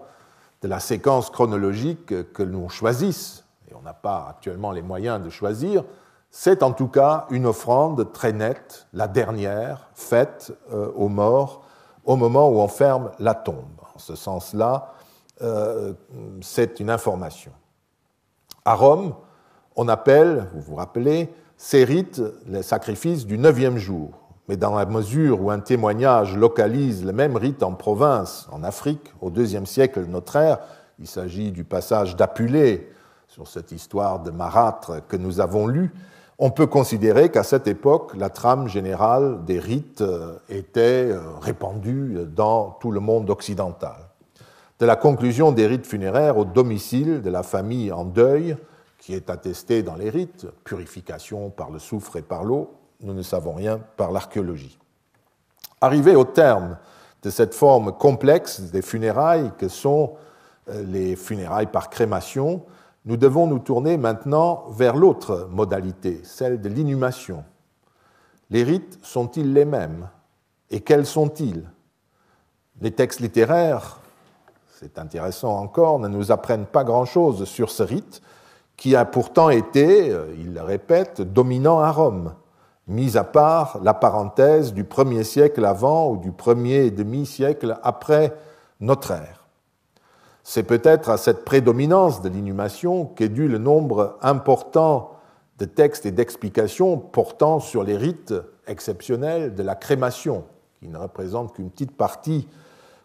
de la séquence chronologique que nous choisisse, et on n'a pas actuellement les moyens de choisir, c'est en tout cas une offrande très nette, la dernière, faite euh, aux morts au moment où on ferme la tombe. En ce sens-là, euh, c'est une information. À Rome, on appelle, vous vous rappelez, ces rites les sacrifices du neuvième jour. Mais dans la mesure où un témoignage localise le même rite en province, en Afrique, au deuxième siècle de notre ère, il s'agit du passage d'Apulée sur cette histoire de marâtre que nous avons lue, on peut considérer qu'à cette époque, la trame générale des rites euh, était euh, répandue dans tout le monde occidental. De la conclusion des rites funéraires au domicile de la famille en deuil, qui est attestée dans les rites, purification par le soufre et par l'eau, nous ne savons rien par l'archéologie. Arrivé au terme de cette forme complexe des funérailles que sont euh, les funérailles par crémation, nous devons nous tourner maintenant vers l'autre modalité, celle de l'inhumation. Les rites sont-ils les mêmes Et quels sont-ils Les textes littéraires, c'est intéressant encore, ne nous apprennent pas grand-chose sur ce rite qui a pourtant été, euh, il le répète, dominant à Rome, mis à part la parenthèse du premier siècle avant ou du premier et demi-siècle après notre ère. C'est peut-être à cette prédominance de l'inhumation qu'est dû le nombre important de textes et d'explications portant sur les rites exceptionnels de la crémation, qui ne représente qu'une petite partie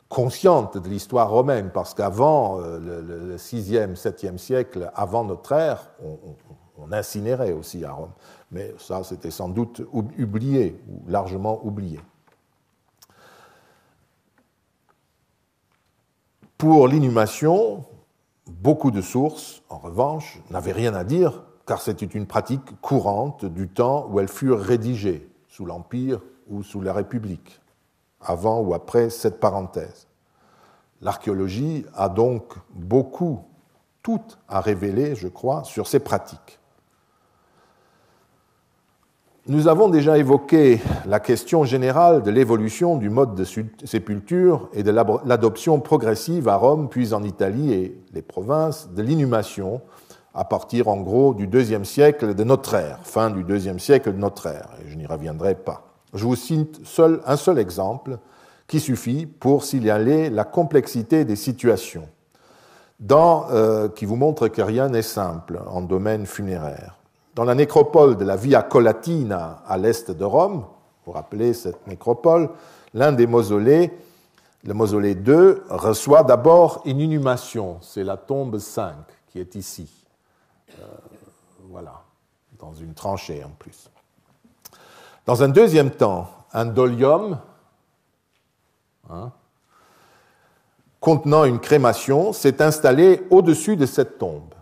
consciente de l'histoire romaine, parce qu'avant euh, le 6e, 7e siècle, avant notre ère, on, on incinérait aussi à Rome. Mais ça, c'était sans doute oublié, ou largement oublié. Pour l'inhumation, beaucoup de sources, en revanche, n'avaient rien à dire, car c'était une pratique courante du temps où elles furent rédigées, sous l'Empire ou sous la République, avant ou après cette parenthèse. L'archéologie a donc beaucoup, tout à révéler, je crois, sur ces pratiques. Nous avons déjà évoqué la question générale de l'évolution du mode de sépulture et de l'adoption progressive à Rome, puis en Italie et les provinces, de l'inhumation à partir en gros du deuxième siècle de notre ère, fin du deuxième siècle de notre ère, et je n'y reviendrai pas. Je vous cite un seul exemple qui suffit pour signaler la complexité des situations, euh, qui vous montre que rien n'est simple en domaine funéraire dans la nécropole de la Via Colatina, à l'est de Rome, vous rappelez cette nécropole, l'un des mausolées, le mausolée 2, reçoit d'abord une inhumation. C'est la tombe 5 qui est ici. Euh, voilà, dans une tranchée en plus. Dans un deuxième temps, un dolium hein, contenant une crémation s'est installé au-dessus de cette tombe.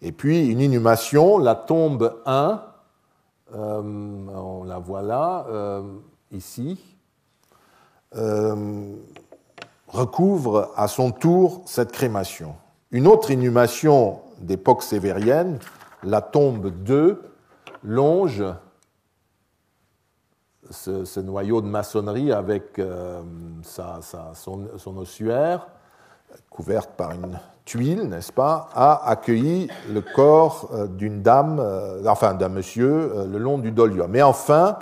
Et puis une inhumation, la tombe 1, euh, on la voit là, euh, ici, euh, recouvre à son tour cette crémation. Une autre inhumation d'époque sévérienne, la tombe 2, longe ce, noyau de maçonnerie avec son, ossuaire, couverte par une tuiles, n'est-ce pas, a accueilli le corps euh, d'une dame, euh, enfin d'un monsieur, euh, le long du dolium. Mais enfin,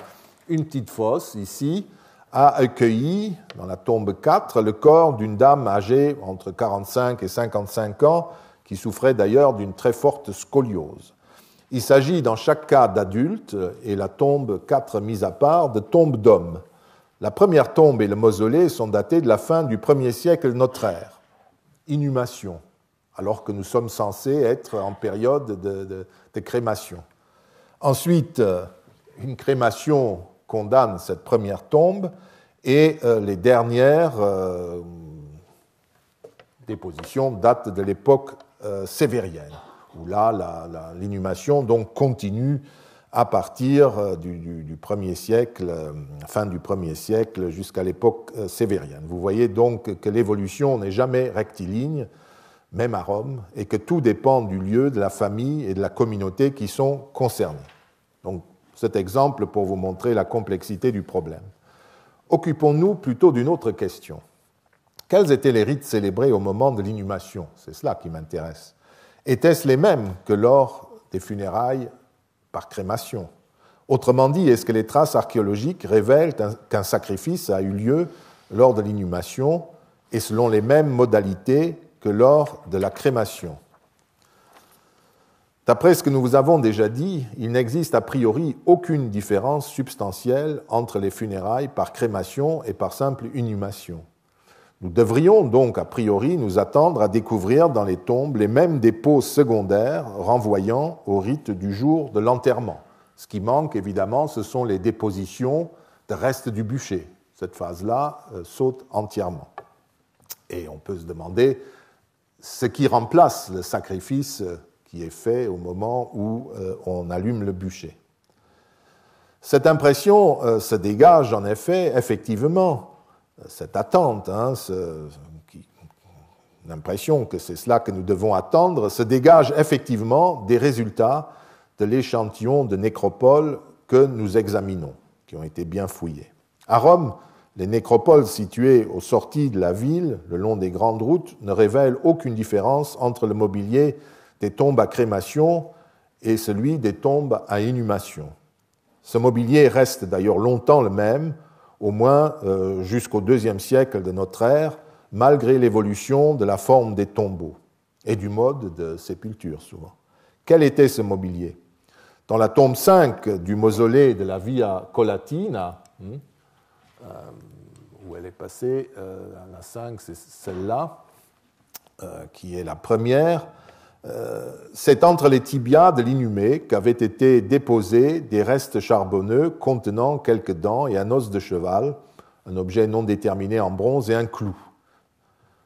une petite fosse ici a accueilli, dans la tombe 4, le corps d'une dame âgée entre 45 et 55 ans, qui souffrait d'ailleurs d'une très forte scoliose. Il s'agit dans chaque cas d'adultes, et la tombe 4 mise à part, de tombes d'hommes. La première tombe et le mausolée sont datés de la fin du 1er siècle notre ère. Inhumation alors que nous sommes censés être en période de, crémation. Ensuite, euh, une crémation condamne cette première tombe et euh, les dernières euh, dépositions datent de l'époque sévérienne, où là, l'inhumation donc continue à partir du, du premier siècle, fin du 1er siècle, jusqu'à l'époque sévérienne. Vous voyez donc que l'évolution n'est jamais rectiligne, même à Rome, et que tout dépend du lieu, de la famille et de la communauté qui sont concernés. Donc cet exemple pour vous montrer la complexité du problème. Occupons-nous plutôt d'une autre question. Quels étaient les rites célébrés au moment de l'inhumation C'est cela qui m'intéresse. Étaient-ce les mêmes que lors des funérailles par crémation Autrement dit, est-ce que les traces archéologiques révèlent qu'un sacrifice a eu lieu lors de l'inhumation et selon les mêmes modalités lors de la crémation. D'après ce que nous vous avons déjà dit, il n'existe a priori aucune différence substantielle entre les funérailles par crémation et par simple inhumation. Nous devrions donc a priori nous attendre à découvrir dans les tombes les mêmes dépôts secondaires renvoyant au rite du jour de l'enterrement. Ce qui manque évidemment, ce sont les dépositions de restes du bûcher. Cette phase-là euh, saute entièrement. Et on peut se demander ce qui remplace le sacrifice qui est fait au moment où euh, on allume le bûcher. Cette impression euh, se dégage en effet, effectivement, cette attente, hein, l'impression que c'est cela que nous devons attendre, se dégage effectivement des résultats de l'échantillon de nécropole que nous examinons, qui ont été bien fouillés. À Rome, les nécropoles situées aux sorties de la ville, le long des grandes routes, ne révèlent aucune différence entre le mobilier des tombes à crémation et celui des tombes à inhumation. Ce mobilier reste d'ailleurs longtemps le même, au moins euh, jusqu'au deuxième siècle de notre ère, malgré l'évolution de la forme des tombeaux et du mode de sépulture souvent. Quel était ce mobilier Dans la tombe 5 du mausolée de la Via Colatina. Hmm, euh, où elle est passée. Euh, la 5, c'est celle-là, euh, qui est la première. Euh, c'est entre les tibias de l'inhumé qu'avaient été déposés des restes charbonneux contenant quelques dents et un os de cheval, un objet non déterminé en bronze et un clou.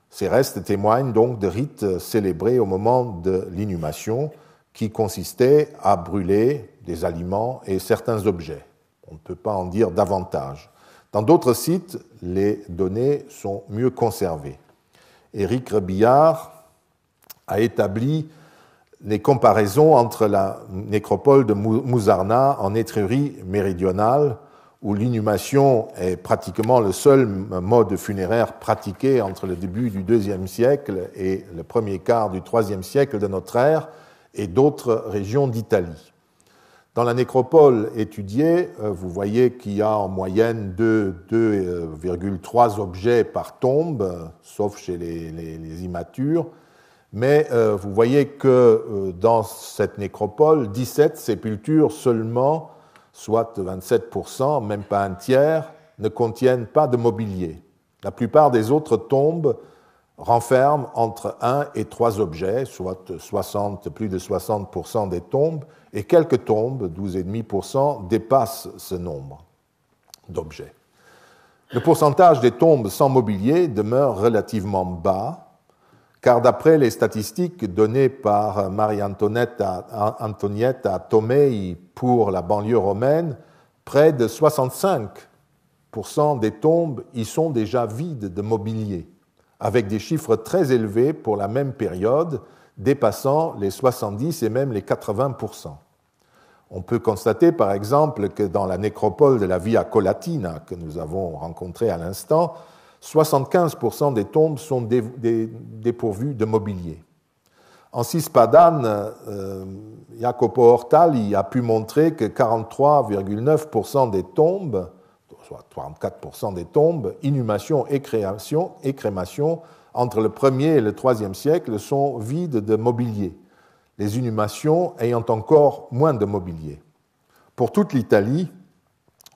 Ces restes témoignent donc de rites célébrés au moment de l'inhumation qui consistaient à brûler des aliments et certains objets. On ne peut pas en dire davantage. Dans d'autres sites, les données sont mieux conservées. Éric Rebillard a établi les comparaisons entre la nécropole de Mouzarna en Étrurie méridionale, où l'inhumation est pratiquement le seul mode funéraire pratiqué entre le début du IIe siècle et le premier quart du IIIe siècle de notre ère, et d'autres régions d'Italie. Dans la nécropole étudiée, euh, vous voyez qu'il y a en moyenne 2,3 euh, objets par tombe, euh, sauf chez les, immatures. Mais vous voyez que dans cette nécropole, 17 sépultures seulement, soit 27%, même pas un tiers, ne contiennent pas de mobilier. La plupart des autres tombes renferment entre 1 et 3 objets, soit plus de 60% des tombes, et quelques tombes, 12,5%, dépassent ce nombre d'objets. Le pourcentage des tombes sans mobilier demeure relativement bas, car d'après les statistiques données par marie antoinette à Tomei pour la banlieue romaine, près de 65% des tombes y sont déjà vides de mobilier, avec des chiffres très élevés pour la même période, dépassant les 70 et même les 80 On peut constater par exemple que dans la nécropole de la Via Colatina que nous avons rencontrée à l'instant, 75 des tombes sont dépourvues de mobilier. En Cispadane, euh, Jacopo Ortali a pu montrer que 43,9 des tombes, soit 34 des tombes, inhumation et, création, et crémations, entre le 1er et le 3e siècle sont vides de mobilier, les inhumations ayant encore moins de mobilier. Pour toute l'Italie,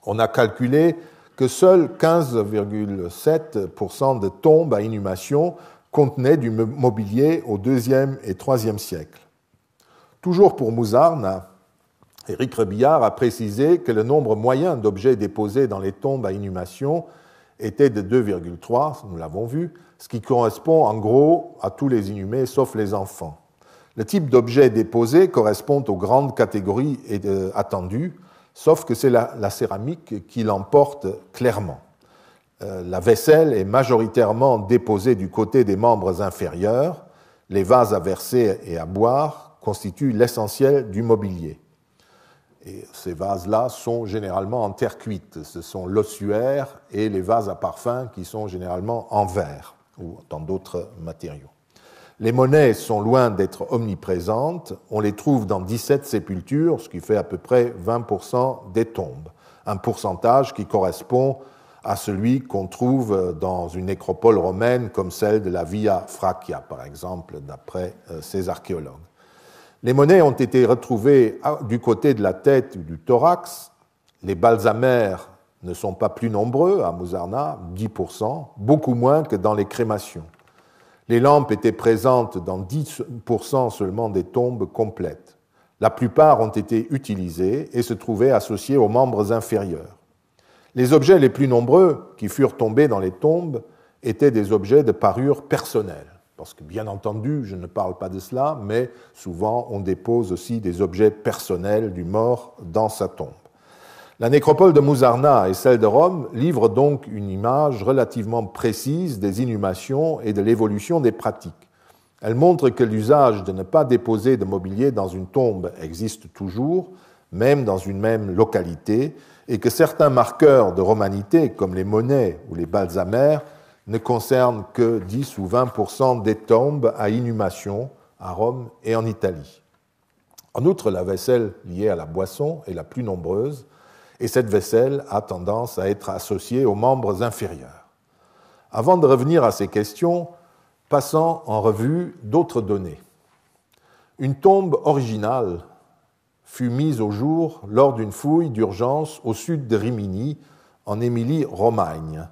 on a calculé que seuls 15,7% de tombes à inhumation contenaient du mobilier au 2e et 3e siècle. Toujours pour Mouzarne, Éric Rebillard a précisé que le nombre moyen d'objets déposés dans les tombes à inhumation était de 2,3, nous l'avons vu, ce qui correspond en gros à tous les inhumés sauf les enfants. Le type d'objet déposé correspond aux grandes catégories euh, attendues, sauf que c'est la, céramique qui l'emporte clairement. Euh, la vaisselle est majoritairement déposée du côté des membres inférieurs, les vases à verser et à boire constituent l'essentiel du mobilier. Et ces vases-là sont généralement en terre cuite. Ce sont l'ossuaire et les vases à parfum qui sont généralement en verre ou dans d'autres matériaux. Les monnaies sont loin d'être omniprésentes, on les trouve dans 17 sépultures, ce qui fait à peu près 20% des tombes, un pourcentage qui correspond à celui qu'on trouve dans une nécropole romaine comme celle de la Via Fracia, par exemple, d'après euh, ces archéologues. Les monnaies ont été retrouvées ah, du côté de la tête ou du thorax, les balsamères ne sont pas plus nombreux à Mozarna, 10%, beaucoup moins que dans les crémations. Les lampes étaient présentes dans 10% seulement des tombes complètes. La plupart ont été utilisées et se trouvaient associées aux membres inférieurs. Les objets les plus nombreux qui furent tombés dans les tombes étaient des objets de parure personnelle. Parce que bien entendu, je ne parle pas de cela, mais souvent on dépose aussi des objets personnels du mort dans sa tombe. La nécropole de Mouzarna et celle de Rome livrent donc une image relativement précise des inhumations et de l'évolution des pratiques. Elle montre que l'usage de ne pas déposer de mobilier dans une tombe existe toujours, même dans une même localité, et que certains marqueurs de romanité, comme les monnaies ou les balsamères, ne concernent que 10 ou 20 des tombes à inhumation à Rome et en Italie. En outre, la vaisselle liée à la boisson est la plus nombreuse, et cette vaisselle a tendance à être associée aux membres inférieurs. Avant de revenir à ces questions, passons en revue d'autres données. Une tombe originale fut mise au jour lors d'une fouille d'urgence au sud de Rimini, en Émilie-Romagne.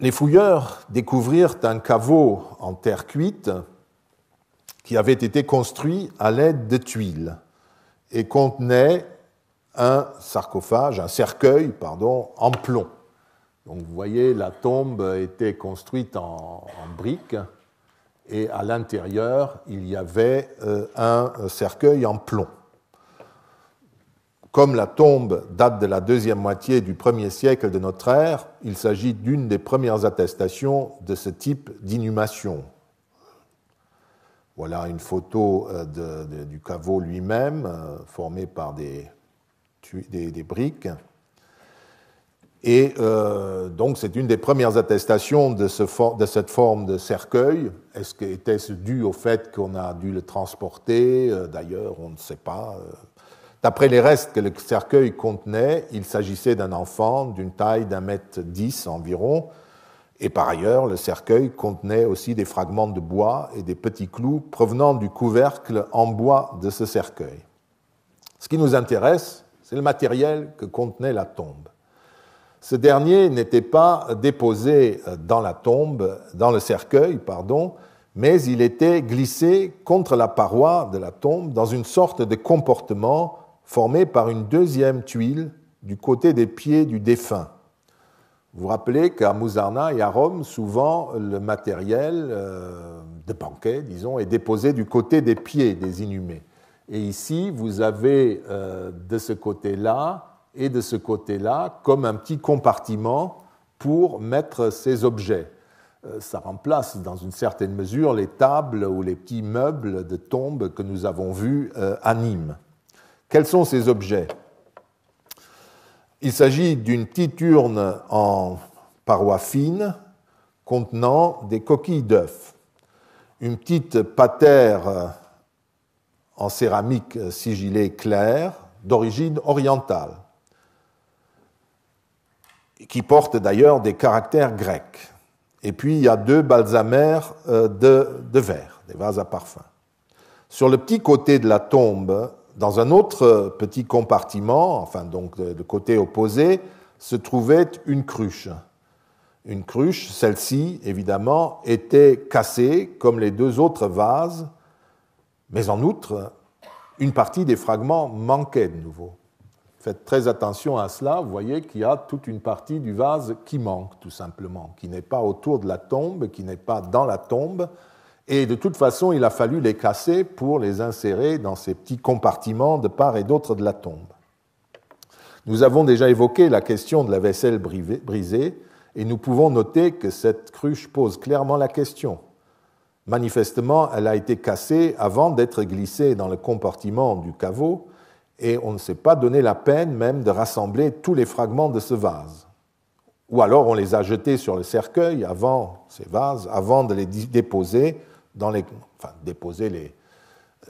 Les fouilleurs découvrirent un caveau en terre cuite qui avait été construit à l'aide de tuiles et contenait un sarcophage, un cercueil, pardon, en plomb. Donc vous voyez, la tombe était construite en, briques et à l'intérieur, il y avait euh, un euh, cercueil en plomb. Comme la tombe date de la deuxième moitié du premier siècle de notre ère, il s'agit d'une des premières attestations de ce type d'inhumation. Voilà une photo euh, du caveau lui-même, formé par des des, briques. Et euh, donc, c'est une des premières attestations de, ce de cette forme de cercueil. Est-ce que était-ce dû au fait qu'on a dû le transporter euh, D'ailleurs, on ne sait pas. Euh, d'après les restes que le cercueil contenait, il s'agissait d'un enfant d'une taille d'un mètre dix environ. Et par ailleurs, le cercueil contenait aussi des fragments de bois et des petits clous provenant du couvercle en bois de ce cercueil. Ce qui nous intéresse, c'est le matériel que contenait la tombe. Ce dernier n'était pas déposé euh, dans la tombe, dans le cercueil, pardon, mais il était glissé contre la paroi de la tombe dans une sorte de comportement formé par une deuxième tuile du côté des pieds du défunt. Vous rappelez qu'à Mozarna et à Rome, souvent le matériel euh, de banquet, disons, est déposé du côté des pieds des inhumés. Et ici, vous avez euh, de ce côté-là et de ce côté-là comme un petit compartiment pour mettre ces objets. Euh, ça remplace dans une certaine mesure les tables ou les petits meubles de tombe que nous avons vus euh, à Nîmes. Quels sont ces objets Il s'agit d'une petite urne en paroi fine contenant des coquilles d'œufs, une petite patère en céramique sigillée claire d'origine orientale, qui porte d'ailleurs des caractères grecs. Et puis il y a deux balsamères euh, de, de verre, des vases à parfum. Sur le petit côté de la tombe, dans un autre euh, petit compartiment, enfin donc de côté opposé, se trouvait une cruche. Une cruche, celle-ci évidemment, était cassée comme les deux autres vases mais en outre, une partie des fragments manquait de nouveau. Faites très attention à cela, vous voyez qu'il y a toute une partie du vase qui manque tout simplement, qui n'est pas autour de la tombe, qui n'est pas dans la tombe, et de toute façon il a fallu les casser pour les insérer dans ces petits compartiments de part et d'autre de la tombe. Nous avons déjà évoqué la question de la vaisselle brisée, et nous pouvons noter que cette cruche pose clairement la question. Manifestement, elle a été cassée avant d'être glissée dans le compartiment du caveau, et on ne s'est pas donné la peine même de rassembler tous les fragments de ce vase. Ou alors on les a jetés sur le cercueil avant, ces vases, avant de les déposer dans les, enfin, déposer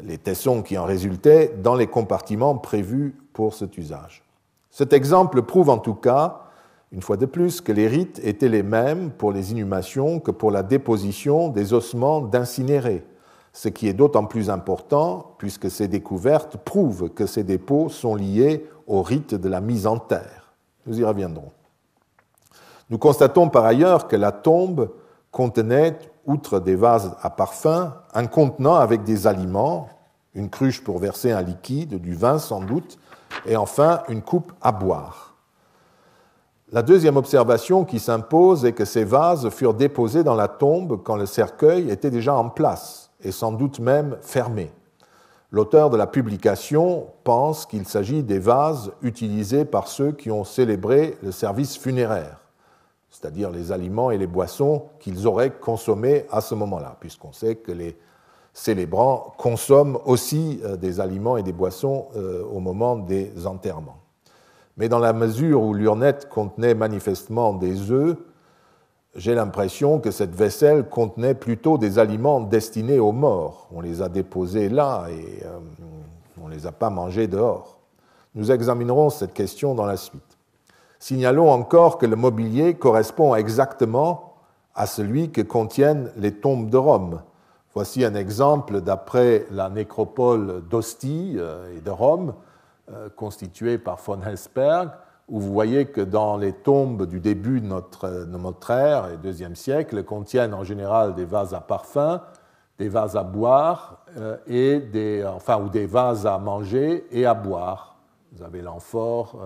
les tessons qui en résultaient dans les compartiments prévus pour cet usage. Cet exemple prouve en tout cas une fois de plus, que les rites étaient les mêmes pour les inhumations que pour la déposition des ossements d'incinérés, ce qui est d'autant plus important puisque ces découvertes prouvent que ces dépôts sont liés au rites de la mise en terre. Nous y reviendrons. Nous constatons par ailleurs que la tombe contenait, outre des vases à parfum, un contenant avec des aliments, une cruche pour verser un liquide, du vin sans doute, et enfin une coupe à boire. La deuxième observation qui s'impose est que ces vases furent déposés dans la tombe quand le cercueil était déjà en place et sans doute même fermé. L'auteur de la publication pense qu'il s'agit des vases utilisés par ceux qui ont célébré le service funéraire, c'est-à-dire les aliments et les boissons qu'ils auraient consommés à ce moment-là, puisqu'on sait que les célébrants consomment aussi euh, des aliments et des boissons euh, au moment des enterrements mais dans la mesure où l'urnette contenait manifestement des œufs, j'ai l'impression que cette vaisselle contenait plutôt des aliments destinés aux morts. On les a déposés là et euh, on ne les a pas mangés dehors. Nous examinerons cette question dans la suite. Signalons encore que le mobilier correspond exactement à celui que contiennent les tombes de Rome. Voici un exemple d'après la nécropole d'Ostie euh, et de Rome, euh, constitué par von Hesberg, où vous voyez que dans les tombes du début de notre, euh, ère, et deuxième siècle, contiennent en général des vases à parfum, des vases à boire, euh, et des, enfin, ou des vases à manger et à boire. Vous avez l'amphore,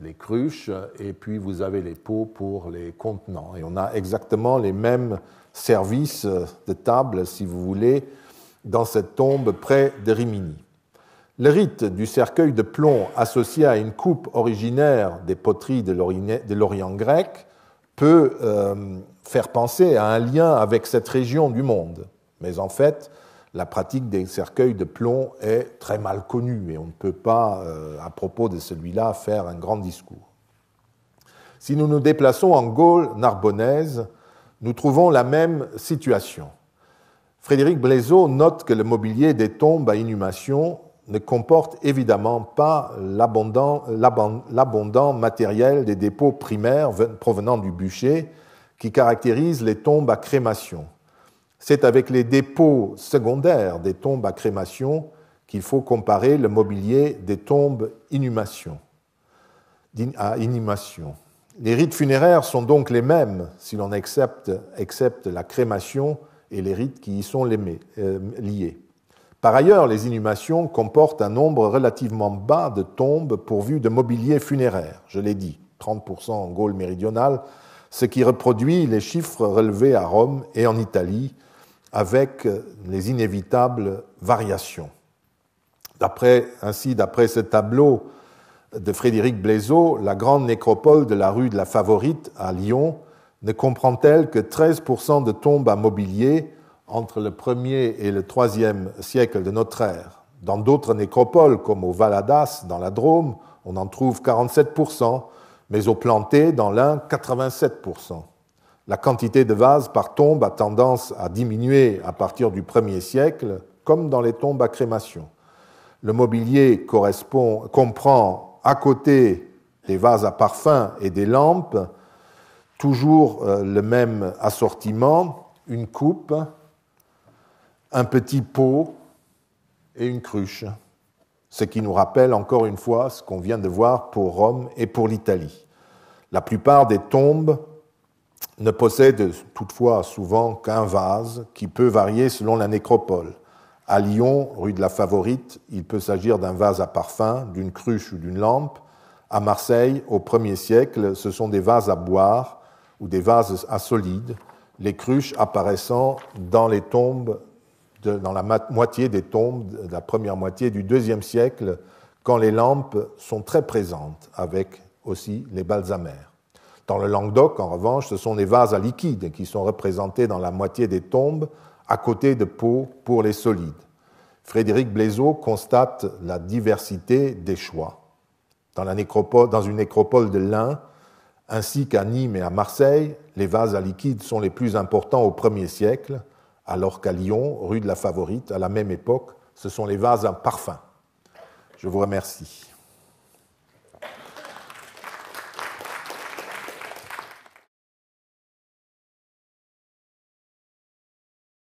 les cruches, et puis vous avez les pots pour les contenants. Et on a exactement les mêmes services de table, si vous voulez, dans cette tombe près de Rimini. Le rite du cercueil de plomb associé à une coupe originaire des poteries de l'Orient grec peut euh, faire penser à un lien avec cette région du monde. Mais en fait, la pratique des cercueils de plomb est très mal connue et on ne peut pas, euh, à propos de celui-là, faire un grand discours. Si nous nous déplaçons en Gaule narbonnaise, nous trouvons la même situation. Frédéric Blaiseau note que le mobilier des tombes à inhumation ne comporte évidemment pas l'abondant matériel des dépôts primaires provenant du bûcher qui caractérise les tombes à crémation. C'est avec les dépôts secondaires des tombes à crémation qu'il faut comparer le mobilier des tombes inhumation, à inhumation. Les rites funéraires sont donc les mêmes si l'on accepte, accepte, la crémation et les rites qui y sont euh, liés. Par ailleurs, les inhumations comportent un nombre relativement bas de tombes pourvues de mobilier funéraire, je l'ai dit, 30% en Gaule méridionale, ce qui reproduit les chiffres relevés à Rome et en Italie, avec les inévitables variations. ainsi, d'après ce tableau de Frédéric Blaiseau, la grande nécropole de la rue de la Favorite à Lyon ne comprend-elle que 13% de tombes à mobilier, entre le 1er et le 3e siècle de notre ère. Dans d'autres nécropoles, comme au Valadas, dans la Drôme, on en trouve 47%, mais au Planté, dans l'un 87%. La quantité de vases par tombe a tendance à diminuer à partir du 1er siècle, comme dans les tombes à crémation. Le mobilier comprend, à côté des vases à parfum et des lampes, toujours euh, le même assortiment, une coupe, un petit pot et une cruche, ce qui nous rappelle encore une fois ce qu'on vient de voir pour Rome et pour l'Italie. La plupart des tombes ne possèdent toutefois souvent qu'un vase qui peut varier selon la nécropole. À Lyon, rue de la Favorite, il peut s'agir d'un vase à parfum, d'une cruche ou d'une lampe. À Marseille, au 1 siècle, ce sont des vases à boire ou des vases à solide, les cruches apparaissant dans les tombes dans la moitié des tombes de la première moitié du deuxième siècle, quand les lampes sont très présentes, avec aussi les balsamères. Dans le Languedoc, en revanche, ce sont les vases à liquide qui sont représentés dans la moitié des tombes, à côté de pots pour les solides. Frédéric Blaiseau constate la diversité des choix. Dans, une nécropole de l'Ain, ainsi qu'à Nîmes et à Marseille, les vases à liquide sont les plus importants au premier siècle, alors qu'à Lyon, rue de la Favorite, à la même époque, ce sont les vases à parfum. Je vous remercie.